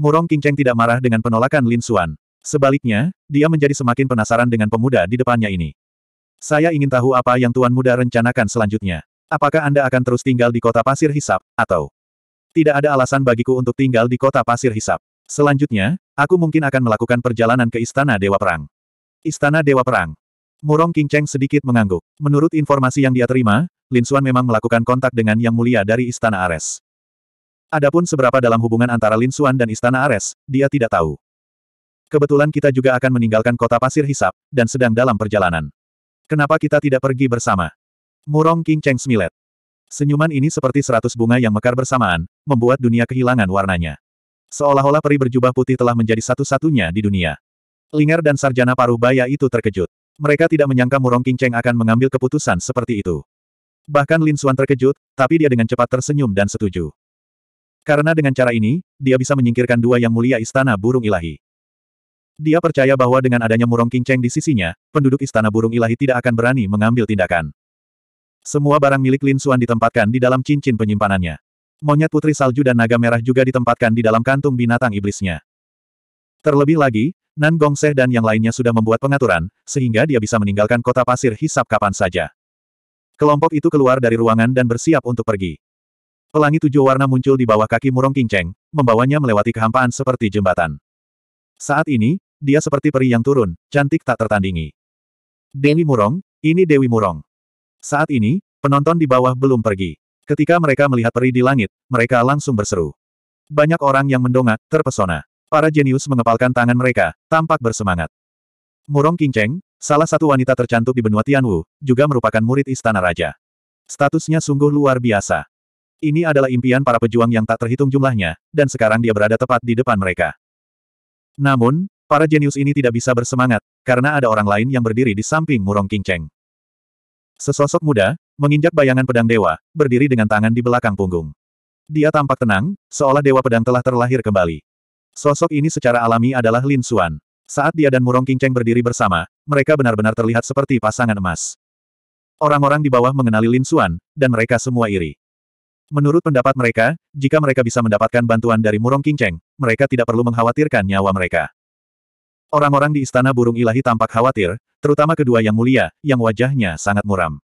Murong Qingcheng tidak marah dengan penolakan Lin Xuan. Sebaliknya, dia menjadi semakin penasaran dengan pemuda di depannya ini. Saya ingin tahu apa yang Tuan Muda rencanakan selanjutnya. Apakah Anda akan terus tinggal di kota pasir hisap, atau... Tidak ada alasan bagiku untuk tinggal di kota pasir hisap. Selanjutnya, aku mungkin akan melakukan perjalanan ke Istana Dewa Perang. Istana Dewa Perang. Murong Qingcheng sedikit mengangguk. Menurut informasi yang dia terima, Lin Xuan memang melakukan kontak dengan Yang Mulia dari Istana Ares. Adapun seberapa dalam hubungan antara Lin Suan dan Istana Ares, dia tidak tahu. Kebetulan kita juga akan meninggalkan kota pasir hisap, dan sedang dalam perjalanan. Kenapa kita tidak pergi bersama? Murong King Cheng Smilet. Senyuman ini seperti seratus bunga yang mekar bersamaan, membuat dunia kehilangan warnanya. Seolah-olah peri berjubah putih telah menjadi satu-satunya di dunia. Linger dan sarjana paruh baya itu terkejut. Mereka tidak menyangka Murong King Cheng akan mengambil keputusan seperti itu. Bahkan Lin Suan terkejut, tapi dia dengan cepat tersenyum dan setuju. Karena dengan cara ini, dia bisa menyingkirkan dua yang mulia istana burung ilahi. Dia percaya bahwa dengan adanya Murong Kinceng di sisinya, penduduk istana burung ilahi tidak akan berani mengambil tindakan. Semua barang milik Lin Xuan ditempatkan di dalam cincin penyimpanannya. Monyet putri salju dan naga merah juga ditempatkan di dalam kantung binatang iblisnya. Terlebih lagi, Nan Gongseh dan yang lainnya sudah membuat pengaturan, sehingga dia bisa meninggalkan kota pasir hisap kapan saja. Kelompok itu keluar dari ruangan dan bersiap untuk pergi. Pelangi tujuh warna muncul di bawah kaki murong Kinceng, membawanya melewati kehampaan seperti jembatan. Saat ini, dia seperti peri yang turun, cantik tak tertandingi. Dewi Murong, ini Dewi Murong. Saat ini, penonton di bawah belum pergi. Ketika mereka melihat peri di langit, mereka langsung berseru. Banyak orang yang mendongak, terpesona. Para jenius mengepalkan tangan mereka, tampak bersemangat. Murong Kinceng, salah satu wanita tercantik di benua Tianwu, juga merupakan murid istana raja. Statusnya sungguh luar biasa. Ini adalah impian para pejuang yang tak terhitung jumlahnya, dan sekarang dia berada tepat di depan mereka. Namun, para jenius ini tidak bisa bersemangat, karena ada orang lain yang berdiri di samping Murong Kingceng. Sesosok muda, menginjak bayangan pedang dewa, berdiri dengan tangan di belakang punggung. Dia tampak tenang, seolah dewa pedang telah terlahir kembali. Sosok ini secara alami adalah Lin Xuan. Saat dia dan Murong Kingceng berdiri bersama, mereka benar-benar terlihat seperti pasangan emas. Orang-orang di bawah mengenali Lin Xuan, dan mereka semua iri. Menurut pendapat mereka, jika mereka bisa mendapatkan bantuan dari Murong Kingcheng, mereka tidak perlu mengkhawatirkan nyawa mereka. Orang-orang di Istana Burung Ilahi tampak khawatir, terutama kedua yang mulia, yang wajahnya sangat muram.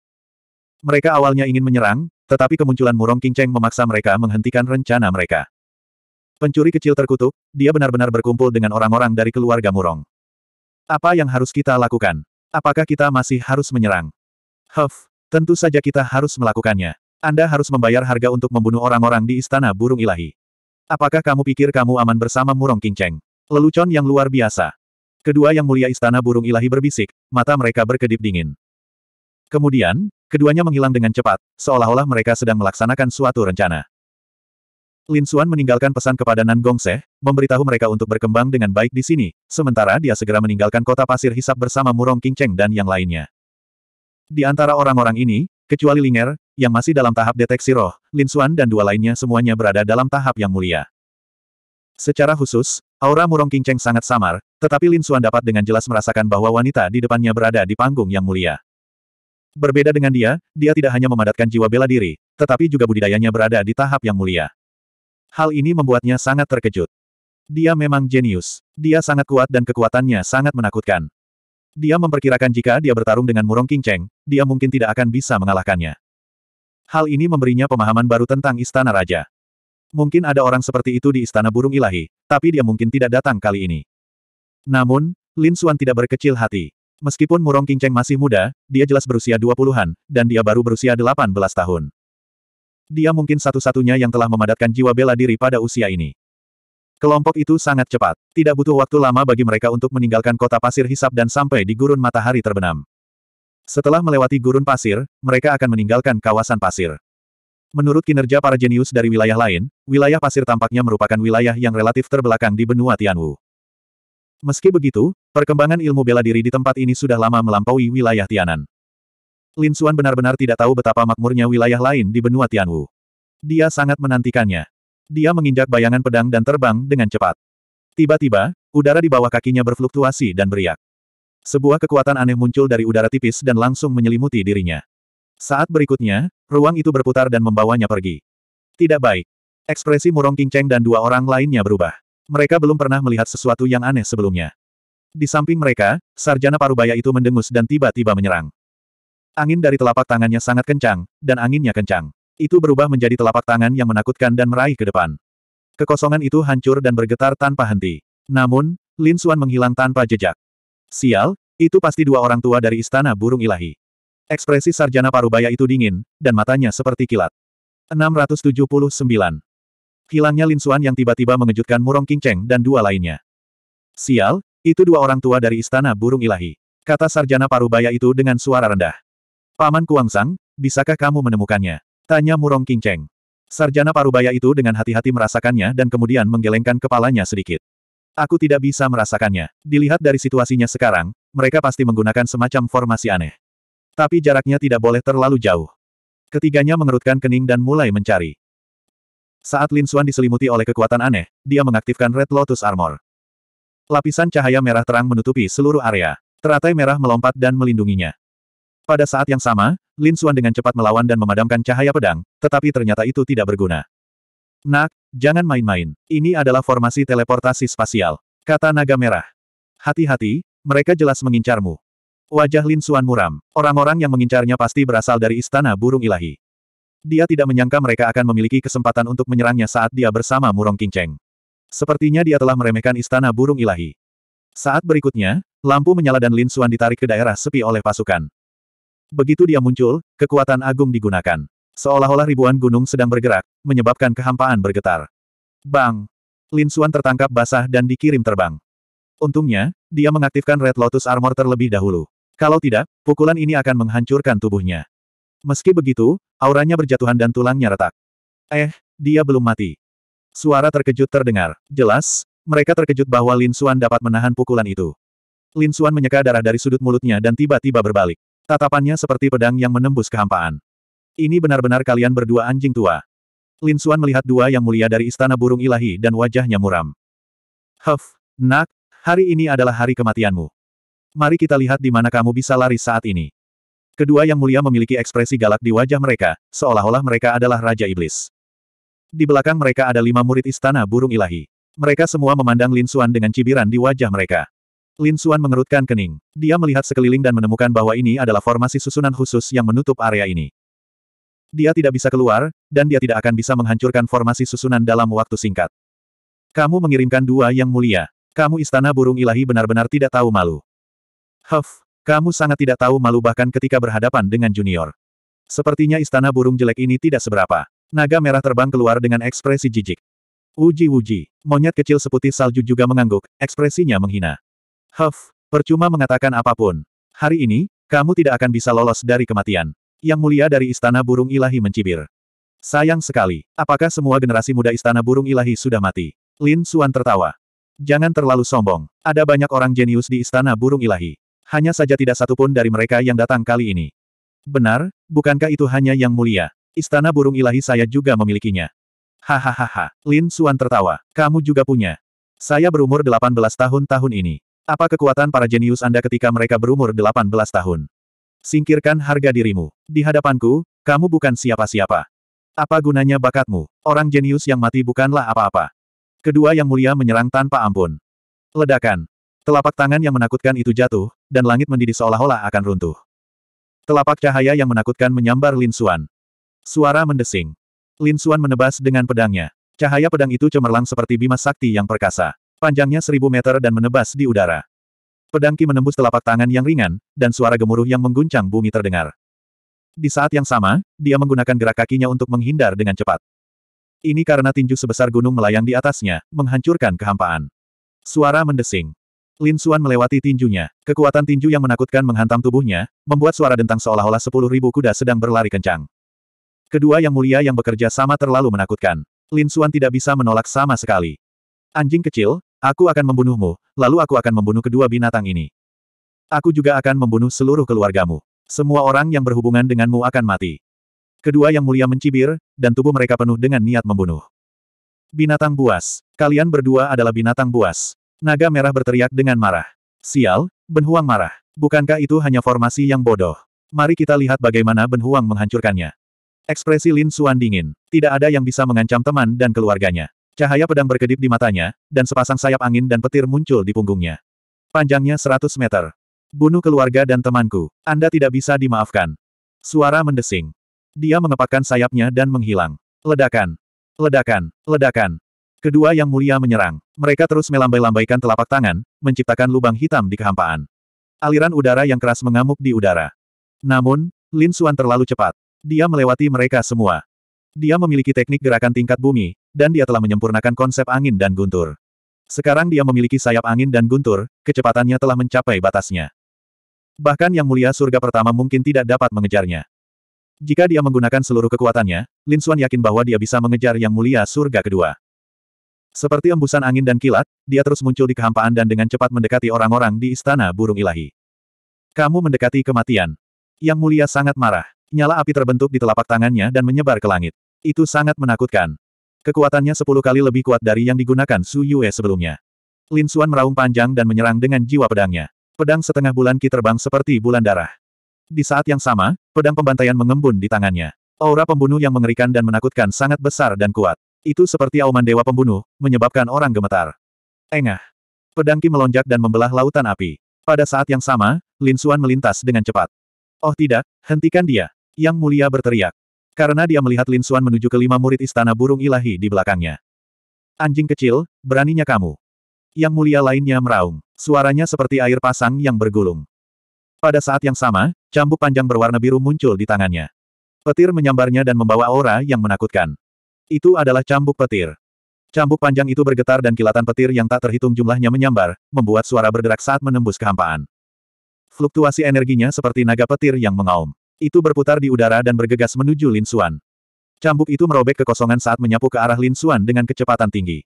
Mereka awalnya ingin menyerang, tetapi kemunculan Murong Kingcheng memaksa mereka menghentikan rencana mereka. Pencuri kecil terkutuk, dia benar-benar berkumpul dengan orang-orang dari keluarga Murong. Apa yang harus kita lakukan? Apakah kita masih harus menyerang? Huff, tentu saja kita harus melakukannya. Anda harus membayar harga untuk membunuh orang-orang di Istana Burung Ilahi. Apakah kamu pikir kamu aman bersama Murong Kinceng? Lelucon yang luar biasa. Kedua yang mulia Istana Burung Ilahi berbisik, mata mereka berkedip dingin. Kemudian, keduanya menghilang dengan cepat, seolah-olah mereka sedang melaksanakan suatu rencana. Lin Xuan meninggalkan pesan kepada Nan Gong Seh, memberitahu mereka untuk berkembang dengan baik di sini, sementara dia segera meninggalkan kota pasir hisap bersama Murong Kinceng dan yang lainnya. Di antara orang-orang ini, Kecuali Linger, yang masih dalam tahap deteksi roh, Lin Xuan dan dua lainnya semuanya berada dalam tahap yang mulia. Secara khusus, aura Murong King sangat samar, tetapi Lin Xuan dapat dengan jelas merasakan bahwa wanita di depannya berada di panggung yang mulia. Berbeda dengan dia, dia tidak hanya memadatkan jiwa bela diri, tetapi juga budidayanya berada di tahap yang mulia. Hal ini membuatnya sangat terkejut. Dia memang jenius. Dia sangat kuat dan kekuatannya sangat menakutkan. Dia memperkirakan jika dia bertarung dengan Murong King dia mungkin tidak akan bisa mengalahkannya. Hal ini memberinya pemahaman baru tentang Istana Raja. Mungkin ada orang seperti itu di Istana Burung Ilahi, tapi dia mungkin tidak datang kali ini. Namun, Lin Xuan tidak berkecil hati. Meskipun Murong King masih muda, dia jelas berusia 20-an, dan dia baru berusia 18 tahun. Dia mungkin satu-satunya yang telah memadatkan jiwa bela diri pada usia ini. Kelompok itu sangat cepat. Tidak butuh waktu lama bagi mereka untuk meninggalkan kota pasir hisap dan sampai di gurun matahari terbenam. Setelah melewati gurun pasir, mereka akan meninggalkan kawasan pasir. Menurut kinerja para jenius dari wilayah lain, wilayah pasir tampaknya merupakan wilayah yang relatif terbelakang di benua Tianwu. Meski begitu, perkembangan ilmu bela diri di tempat ini sudah lama melampaui wilayah Tianan. Lin Xuan benar-benar tidak tahu betapa makmurnya wilayah lain di benua Tianwu. Dia sangat menantikannya. Dia menginjak bayangan pedang dan terbang dengan cepat. Tiba-tiba, udara di bawah kakinya berfluktuasi dan beriak. Sebuah kekuatan aneh muncul dari udara tipis dan langsung menyelimuti dirinya. Saat berikutnya, ruang itu berputar dan membawanya pergi. Tidak baik. Ekspresi murong kinceng dan dua orang lainnya berubah. Mereka belum pernah melihat sesuatu yang aneh sebelumnya. Di samping mereka, sarjana parubaya itu mendengus dan tiba-tiba menyerang. Angin dari telapak tangannya sangat kencang, dan anginnya kencang. Itu berubah menjadi telapak tangan yang menakutkan dan meraih ke depan. Kekosongan itu hancur dan bergetar tanpa henti. Namun, Lin Xuan menghilang tanpa jejak. Sial, itu pasti dua orang tua dari istana burung ilahi. Ekspresi sarjana parubaya itu dingin, dan matanya seperti kilat. 679. Hilangnya Lin Xuan yang tiba-tiba mengejutkan Murong King Cheng dan dua lainnya. Sial, itu dua orang tua dari istana burung ilahi. Kata sarjana parubaya itu dengan suara rendah. Paman Kuang Sang, bisakah kamu menemukannya? Tanya Murong Cheng. Sarjana parubaya itu dengan hati-hati merasakannya dan kemudian menggelengkan kepalanya sedikit. Aku tidak bisa merasakannya. Dilihat dari situasinya sekarang, mereka pasti menggunakan semacam formasi aneh. Tapi jaraknya tidak boleh terlalu jauh. Ketiganya mengerutkan kening dan mulai mencari. Saat Lin Xuan diselimuti oleh kekuatan aneh, dia mengaktifkan Red Lotus Armor. Lapisan cahaya merah terang menutupi seluruh area. Teratai merah melompat dan melindunginya. Pada saat yang sama, Lin Suan dengan cepat melawan dan memadamkan cahaya pedang, tetapi ternyata itu tidak berguna. Nak, jangan main-main. Ini adalah formasi teleportasi spasial. Kata naga merah. Hati-hati, mereka jelas mengincarmu. Wajah Lin Suan muram. Orang-orang yang mengincarnya pasti berasal dari istana burung ilahi. Dia tidak menyangka mereka akan memiliki kesempatan untuk menyerangnya saat dia bersama Murong Kinceng. Sepertinya dia telah meremehkan istana burung ilahi. Saat berikutnya, lampu menyala dan Lin Suan ditarik ke daerah sepi oleh pasukan. Begitu dia muncul, kekuatan agung digunakan. Seolah-olah ribuan gunung sedang bergerak, menyebabkan kehampaan bergetar. Bang! Lin Xuan tertangkap basah dan dikirim terbang. Untungnya, dia mengaktifkan Red Lotus Armor terlebih dahulu. Kalau tidak, pukulan ini akan menghancurkan tubuhnya. Meski begitu, auranya berjatuhan dan tulangnya retak. Eh, dia belum mati. Suara terkejut terdengar. Jelas, mereka terkejut bahwa Lin Xuan dapat menahan pukulan itu. Lin Xuan menyeka darah dari sudut mulutnya dan tiba-tiba berbalik. Tatapannya seperti pedang yang menembus kehampaan. Ini benar-benar kalian berdua anjing tua. Lin Suan melihat dua yang mulia dari istana burung ilahi dan wajahnya muram. Huff, nak, hari ini adalah hari kematianmu. Mari kita lihat di mana kamu bisa lari saat ini. Kedua yang mulia memiliki ekspresi galak di wajah mereka, seolah-olah mereka adalah Raja Iblis. Di belakang mereka ada lima murid istana burung ilahi. Mereka semua memandang Lin Suan dengan cibiran di wajah mereka. Lin Suan mengerutkan kening. Dia melihat sekeliling dan menemukan bahwa ini adalah formasi susunan khusus yang menutup area ini. Dia tidak bisa keluar, dan dia tidak akan bisa menghancurkan formasi susunan dalam waktu singkat. Kamu mengirimkan dua yang mulia. Kamu istana burung ilahi benar-benar tidak tahu malu. Huff, kamu sangat tidak tahu malu bahkan ketika berhadapan dengan junior. Sepertinya istana burung jelek ini tidak seberapa. Naga merah terbang keluar dengan ekspresi jijik. Uji-uji, monyet kecil seputih salju juga mengangguk, ekspresinya menghina. Huff, percuma mengatakan apapun. Hari ini, kamu tidak akan bisa lolos dari kematian. Yang mulia dari Istana Burung Ilahi mencibir. Sayang sekali, apakah semua generasi muda Istana Burung Ilahi sudah mati? Lin Suan tertawa. Jangan terlalu sombong, ada banyak orang jenius di Istana Burung Ilahi. Hanya saja tidak satupun dari mereka yang datang kali ini. Benar, bukankah itu hanya yang mulia? Istana Burung Ilahi saya juga memilikinya. Hahaha, Lin Suan tertawa. Kamu juga punya. Saya berumur 18 tahun tahun ini. Apa kekuatan para jenius Anda ketika mereka berumur 18 tahun? Singkirkan harga dirimu. Di hadapanku, kamu bukan siapa-siapa. Apa gunanya bakatmu? Orang jenius yang mati bukanlah apa-apa. Kedua yang mulia menyerang tanpa ampun. Ledakan. Telapak tangan yang menakutkan itu jatuh, dan langit mendidih seolah-olah akan runtuh. Telapak cahaya yang menakutkan menyambar Lin Xuan. Suara mendesing. Lin Xuan menebas dengan pedangnya. Cahaya pedang itu cemerlang seperti bima sakti yang perkasa. Panjangnya seribu meter dan menebas di udara. Pedangki menembus telapak tangan yang ringan, dan suara gemuruh yang mengguncang bumi terdengar. Di saat yang sama, dia menggunakan gerak kakinya untuk menghindar dengan cepat. Ini karena tinju sebesar gunung melayang di atasnya, menghancurkan kehampaan. Suara mendesing. Lin Xuan melewati tinjunya. Kekuatan tinju yang menakutkan menghantam tubuhnya, membuat suara dentang seolah-olah sepuluh ribu kuda sedang berlari kencang. Kedua yang mulia yang bekerja sama terlalu menakutkan. Lin Xuan tidak bisa menolak sama sekali. Anjing kecil, Aku akan membunuhmu, lalu aku akan membunuh kedua binatang ini. Aku juga akan membunuh seluruh keluargamu. Semua orang yang berhubungan denganmu akan mati. Kedua yang mulia mencibir, dan tubuh mereka penuh dengan niat membunuh. Binatang buas. Kalian berdua adalah binatang buas. Naga merah berteriak dengan marah. Sial, benhuang marah. Bukankah itu hanya formasi yang bodoh? Mari kita lihat bagaimana benhuang menghancurkannya. Ekspresi Lin Suan dingin. Tidak ada yang bisa mengancam teman dan keluarganya. Cahaya pedang berkedip di matanya, dan sepasang sayap angin dan petir muncul di punggungnya. Panjangnya 100 meter. Bunuh keluarga dan temanku. Anda tidak bisa dimaafkan. Suara mendesing. Dia mengepakkan sayapnya dan menghilang. Ledakan. Ledakan. Ledakan. Kedua yang mulia menyerang. Mereka terus melambai-lambaikan telapak tangan, menciptakan lubang hitam di kehampaan. Aliran udara yang keras mengamuk di udara. Namun, Lin Suan terlalu cepat. Dia melewati mereka semua. Dia memiliki teknik gerakan tingkat bumi, dan dia telah menyempurnakan konsep angin dan guntur. Sekarang dia memiliki sayap angin dan guntur, kecepatannya telah mencapai batasnya. Bahkan Yang Mulia Surga Pertama mungkin tidak dapat mengejarnya. Jika dia menggunakan seluruh kekuatannya, Lin Xuan yakin bahwa dia bisa mengejar Yang Mulia Surga Kedua. Seperti embusan angin dan kilat, dia terus muncul di kehampaan dan dengan cepat mendekati orang-orang di Istana Burung Ilahi. Kamu mendekati kematian. Yang Mulia sangat marah. Nyala api terbentuk di telapak tangannya dan menyebar ke langit. Itu sangat menakutkan. Kekuatannya sepuluh kali lebih kuat dari yang digunakan Su Yue sebelumnya. Lin Xuan meraung panjang dan menyerang dengan jiwa pedangnya. Pedang setengah bulan ki terbang seperti bulan darah. Di saat yang sama, pedang pembantaian mengembun di tangannya. Aura pembunuh yang mengerikan dan menakutkan sangat besar dan kuat. Itu seperti auman dewa pembunuh, menyebabkan orang gemetar. Engah. Pedang ki melonjak dan membelah lautan api. Pada saat yang sama, Lin Xuan melintas dengan cepat. Oh tidak, hentikan dia. Yang mulia berteriak. Karena dia melihat Lin Xuan menuju ke lima murid istana burung ilahi di belakangnya. Anjing kecil, beraninya kamu. Yang mulia lainnya meraung. Suaranya seperti air pasang yang bergulung. Pada saat yang sama, cambuk panjang berwarna biru muncul di tangannya. Petir menyambarnya dan membawa aura yang menakutkan. Itu adalah cambuk petir. Cambuk panjang itu bergetar dan kilatan petir yang tak terhitung jumlahnya menyambar, membuat suara berderak saat menembus kehampaan. Fluktuasi energinya seperti naga petir yang mengaum. Itu berputar di udara dan bergegas menuju Lin Xuan. Cambuk itu merobek kekosongan saat menyapu ke arah Lin Xuan dengan kecepatan tinggi.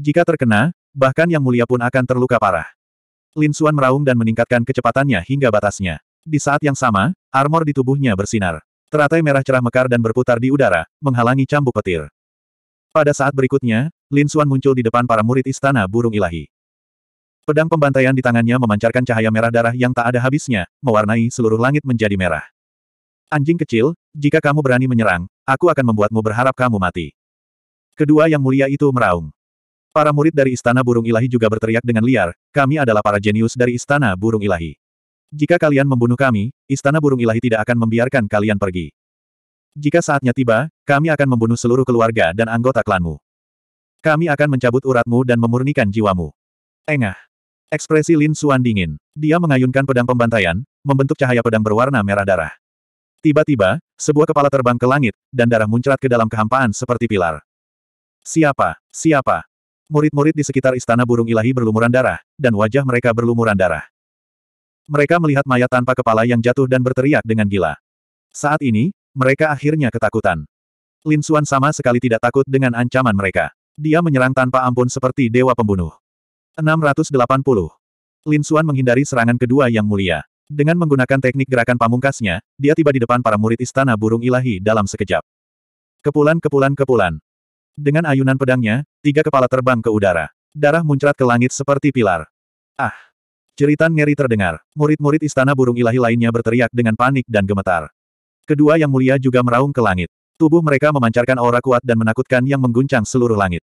Jika terkena, bahkan yang mulia pun akan terluka parah. Lin Xuan meraung dan meningkatkan kecepatannya hingga batasnya. Di saat yang sama, armor di tubuhnya bersinar. Teratai merah cerah mekar dan berputar di udara, menghalangi cambuk petir. Pada saat berikutnya, Lin Xuan muncul di depan para murid istana burung ilahi. Pedang pembantaian di tangannya memancarkan cahaya merah darah yang tak ada habisnya, mewarnai seluruh langit menjadi merah. Anjing kecil, jika kamu berani menyerang, aku akan membuatmu berharap kamu mati. Kedua yang mulia itu meraung. Para murid dari Istana Burung Ilahi juga berteriak dengan liar, kami adalah para jenius dari Istana Burung Ilahi. Jika kalian membunuh kami, Istana Burung Ilahi tidak akan membiarkan kalian pergi. Jika saatnya tiba, kami akan membunuh seluruh keluarga dan anggota klanmu. Kami akan mencabut uratmu dan memurnikan jiwamu. Engah. Ekspresi Lin Suan dingin. Dia mengayunkan pedang pembantaian, membentuk cahaya pedang berwarna merah darah. Tiba-tiba, sebuah kepala terbang ke langit, dan darah muncrat ke dalam kehampaan seperti pilar. Siapa? Siapa? Murid-murid di sekitar istana burung ilahi berlumuran darah, dan wajah mereka berlumuran darah. Mereka melihat mayat tanpa kepala yang jatuh dan berteriak dengan gila. Saat ini, mereka akhirnya ketakutan. Lin Xuan sama sekali tidak takut dengan ancaman mereka. Dia menyerang tanpa ampun seperti dewa pembunuh. 680. Lin Xuan menghindari serangan kedua yang mulia. Dengan menggunakan teknik gerakan pamungkasnya, dia tiba di depan para murid istana burung ilahi dalam sekejap. Kepulan kepulan kepulan. Dengan ayunan pedangnya, tiga kepala terbang ke udara. Darah muncrat ke langit seperti pilar. Ah! Ceritan ngeri terdengar. Murid-murid istana burung ilahi lainnya berteriak dengan panik dan gemetar. Kedua yang mulia juga meraung ke langit. Tubuh mereka memancarkan aura kuat dan menakutkan yang mengguncang seluruh langit.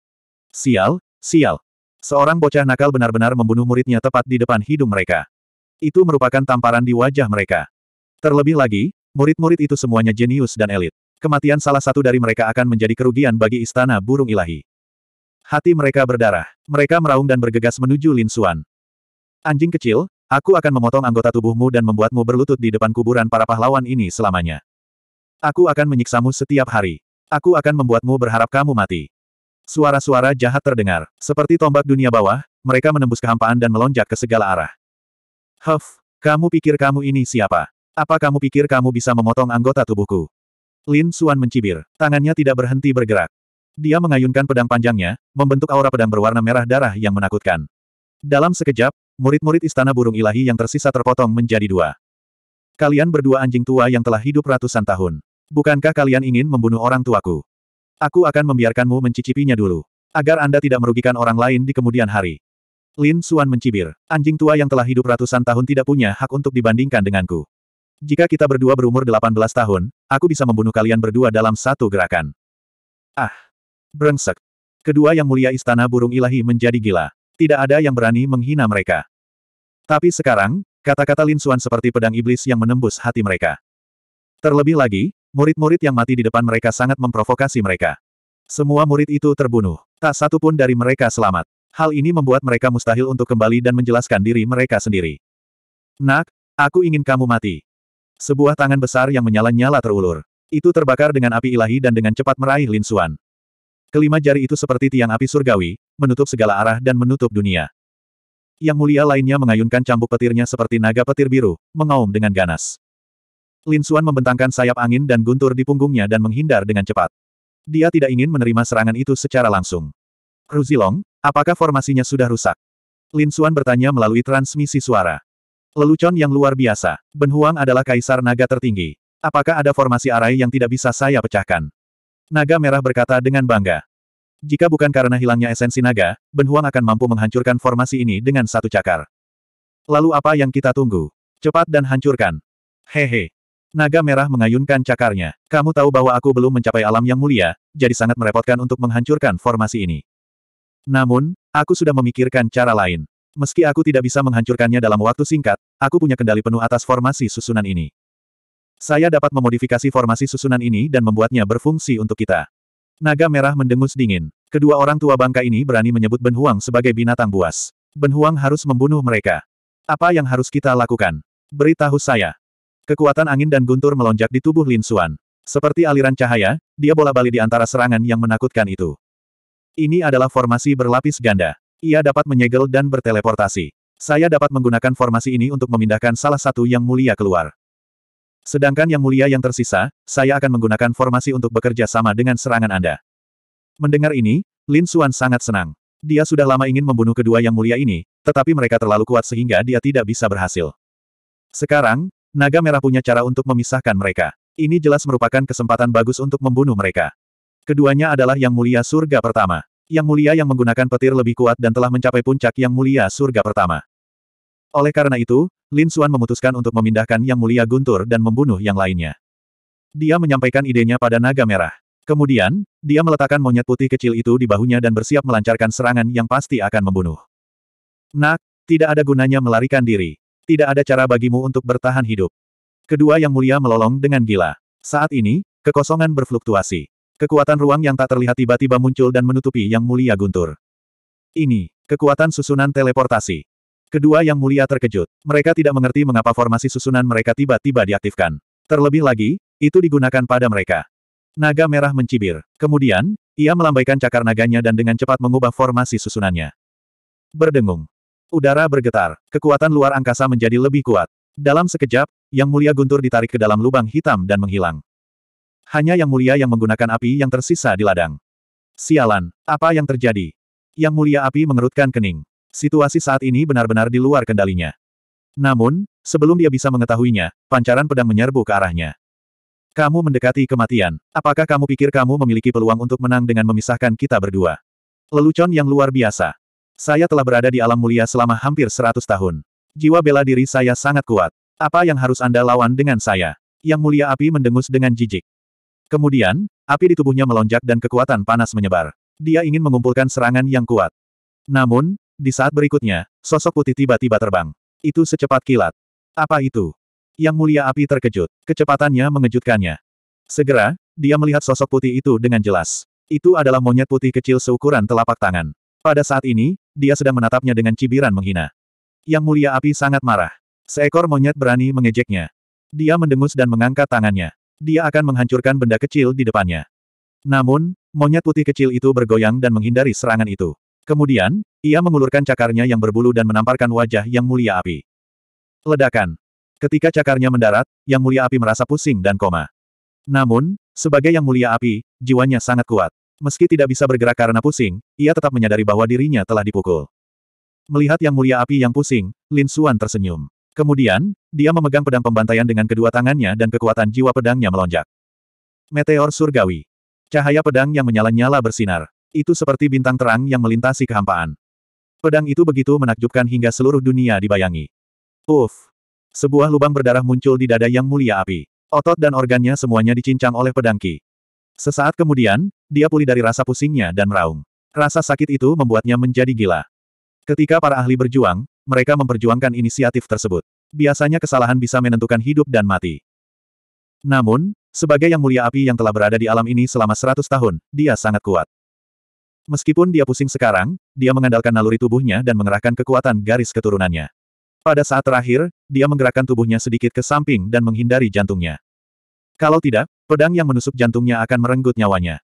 Sial, sial. Seorang bocah nakal benar-benar membunuh muridnya tepat di depan hidung mereka. Itu merupakan tamparan di wajah mereka. Terlebih lagi, murid-murid itu semuanya jenius dan elit. Kematian salah satu dari mereka akan menjadi kerugian bagi istana burung ilahi. Hati mereka berdarah. Mereka meraung dan bergegas menuju Lin Xuan. Anjing kecil, aku akan memotong anggota tubuhmu dan membuatmu berlutut di depan kuburan para pahlawan ini selamanya. Aku akan menyiksamu setiap hari. Aku akan membuatmu berharap kamu mati. Suara-suara jahat terdengar. Seperti tombak dunia bawah, mereka menembus kehampaan dan melonjak ke segala arah. Huff, kamu pikir kamu ini siapa? Apa kamu pikir kamu bisa memotong anggota tubuhku? Lin Suan mencibir. Tangannya tidak berhenti bergerak. Dia mengayunkan pedang panjangnya, membentuk aura pedang berwarna merah darah yang menakutkan. Dalam sekejap, murid-murid istana burung ilahi yang tersisa terpotong menjadi dua. Kalian berdua anjing tua yang telah hidup ratusan tahun. Bukankah kalian ingin membunuh orang tuaku? Aku akan membiarkanmu mencicipinya dulu. Agar Anda tidak merugikan orang lain di kemudian hari. Lin Suan mencibir. Anjing tua yang telah hidup ratusan tahun tidak punya hak untuk dibandingkan denganku. Jika kita berdua berumur 18 tahun, aku bisa membunuh kalian berdua dalam satu gerakan. Ah! Brengsek! Kedua yang mulia istana burung ilahi menjadi gila. Tidak ada yang berani menghina mereka. Tapi sekarang, kata-kata Lin Suan seperti pedang iblis yang menembus hati mereka. Terlebih lagi, murid-murid yang mati di depan mereka sangat memprovokasi mereka. Semua murid itu terbunuh. Tak satu pun dari mereka selamat. Hal ini membuat mereka mustahil untuk kembali dan menjelaskan diri mereka sendiri. Nak, aku ingin kamu mati. Sebuah tangan besar yang menyala-nyala terulur. Itu terbakar dengan api ilahi dan dengan cepat meraih Lin Xuan. Kelima jari itu seperti tiang api surgawi, menutup segala arah dan menutup dunia. Yang mulia lainnya mengayunkan cambuk petirnya seperti naga petir biru, mengaum dengan ganas. Lin Xuan membentangkan sayap angin dan guntur di punggungnya dan menghindar dengan cepat. Dia tidak ingin menerima serangan itu secara langsung. Ruzilong, Apakah formasinya sudah rusak? Lin Xuan bertanya melalui transmisi suara. Lelucon yang luar biasa. Ben Huang adalah kaisar naga tertinggi. Apakah ada formasi arai yang tidak bisa saya pecahkan? Naga merah berkata dengan bangga. Jika bukan karena hilangnya esensi naga, Ben Huang akan mampu menghancurkan formasi ini dengan satu cakar. Lalu apa yang kita tunggu? Cepat dan hancurkan. Hehe. Naga merah mengayunkan cakarnya. Kamu tahu bahwa aku belum mencapai alam yang mulia, jadi sangat merepotkan untuk menghancurkan formasi ini. Namun, aku sudah memikirkan cara lain. Meski aku tidak bisa menghancurkannya dalam waktu singkat, aku punya kendali penuh atas formasi susunan ini. Saya dapat memodifikasi formasi susunan ini dan membuatnya berfungsi untuk kita. Naga merah mendengus dingin. Kedua orang tua bangka ini berani menyebut Ben Huang sebagai binatang buas. Ben Huang harus membunuh mereka. Apa yang harus kita lakukan? Beritahu saya. Kekuatan angin dan guntur melonjak di tubuh Lin Xuan. Seperti aliran cahaya, dia bola-bali di antara serangan yang menakutkan itu. Ini adalah formasi berlapis ganda. Ia dapat menyegel dan berteleportasi. Saya dapat menggunakan formasi ini untuk memindahkan salah satu yang mulia keluar. Sedangkan yang mulia yang tersisa, saya akan menggunakan formasi untuk bekerja sama dengan serangan Anda. Mendengar ini, Lin Xuan sangat senang. Dia sudah lama ingin membunuh kedua yang mulia ini, tetapi mereka terlalu kuat sehingga dia tidak bisa berhasil. Sekarang, naga merah punya cara untuk memisahkan mereka. Ini jelas merupakan kesempatan bagus untuk membunuh mereka. Keduanya adalah Yang Mulia Surga Pertama. Yang Mulia yang menggunakan petir lebih kuat dan telah mencapai puncak Yang Mulia Surga Pertama. Oleh karena itu, Lin Xuan memutuskan untuk memindahkan Yang Mulia Guntur dan membunuh yang lainnya. Dia menyampaikan idenya pada Naga Merah. Kemudian, dia meletakkan monyet putih kecil itu di bahunya dan bersiap melancarkan serangan yang pasti akan membunuh. Nak, tidak ada gunanya melarikan diri. Tidak ada cara bagimu untuk bertahan hidup. Kedua yang mulia melolong dengan gila. Saat ini, kekosongan berfluktuasi. Kekuatan ruang yang tak terlihat tiba-tiba muncul dan menutupi Yang Mulia Guntur. Ini, kekuatan susunan teleportasi. Kedua Yang Mulia terkejut. Mereka tidak mengerti mengapa formasi susunan mereka tiba-tiba diaktifkan. Terlebih lagi, itu digunakan pada mereka. Naga merah mencibir. Kemudian, ia melambaikan cakar naganya dan dengan cepat mengubah formasi susunannya. Berdengung. Udara bergetar. Kekuatan luar angkasa menjadi lebih kuat. Dalam sekejap, Yang Mulia Guntur ditarik ke dalam lubang hitam dan menghilang. Hanya Yang Mulia yang menggunakan api yang tersisa di ladang. Sialan, apa yang terjadi? Yang Mulia Api mengerutkan kening. Situasi saat ini benar-benar di luar kendalinya. Namun, sebelum dia bisa mengetahuinya, pancaran pedang menyerbu ke arahnya. Kamu mendekati kematian. Apakah kamu pikir kamu memiliki peluang untuk menang dengan memisahkan kita berdua? Lelucon yang luar biasa. Saya telah berada di alam mulia selama hampir seratus tahun. Jiwa bela diri saya sangat kuat. Apa yang harus Anda lawan dengan saya? Yang mulia api mendengus dengan jijik. Kemudian, api di tubuhnya melonjak dan kekuatan panas menyebar. Dia ingin mengumpulkan serangan yang kuat. Namun, di saat berikutnya, sosok putih tiba-tiba terbang. Itu secepat kilat. Apa itu? Yang mulia api terkejut. Kecepatannya mengejutkannya. Segera, dia melihat sosok putih itu dengan jelas. Itu adalah monyet putih kecil seukuran telapak tangan. Pada saat ini, dia sedang menatapnya dengan cibiran menghina. Yang mulia api sangat marah. Seekor monyet berani mengejeknya. Dia mendengus dan mengangkat tangannya. Dia akan menghancurkan benda kecil di depannya. Namun, monyet putih kecil itu bergoyang dan menghindari serangan itu. Kemudian, ia mengulurkan cakarnya yang berbulu dan menamparkan wajah yang mulia api. Ledakan. Ketika cakarnya mendarat, yang mulia api merasa pusing dan koma. Namun, sebagai yang mulia api, jiwanya sangat kuat. Meski tidak bisa bergerak karena pusing, ia tetap menyadari bahwa dirinya telah dipukul. Melihat yang mulia api yang pusing, Lin Suan tersenyum. Kemudian, dia memegang pedang pembantaian dengan kedua tangannya dan kekuatan jiwa pedangnya melonjak. Meteor surgawi. Cahaya pedang yang menyala-nyala bersinar. Itu seperti bintang terang yang melintasi kehampaan. Pedang itu begitu menakjubkan hingga seluruh dunia dibayangi. Uff! Sebuah lubang berdarah muncul di dada yang mulia api. Otot dan organnya semuanya dicincang oleh pedang Ki. Sesaat kemudian, dia pulih dari rasa pusingnya dan meraung. Rasa sakit itu membuatnya menjadi gila. Ketika para ahli berjuang, mereka memperjuangkan inisiatif tersebut. Biasanya kesalahan bisa menentukan hidup dan mati. Namun, sebagai yang mulia api yang telah berada di alam ini selama seratus tahun, dia sangat kuat. Meskipun dia pusing sekarang, dia mengandalkan naluri tubuhnya dan mengerahkan kekuatan garis keturunannya. Pada saat terakhir, dia menggerakkan tubuhnya sedikit ke samping dan menghindari jantungnya. Kalau tidak, pedang yang menusuk jantungnya akan merenggut nyawanya.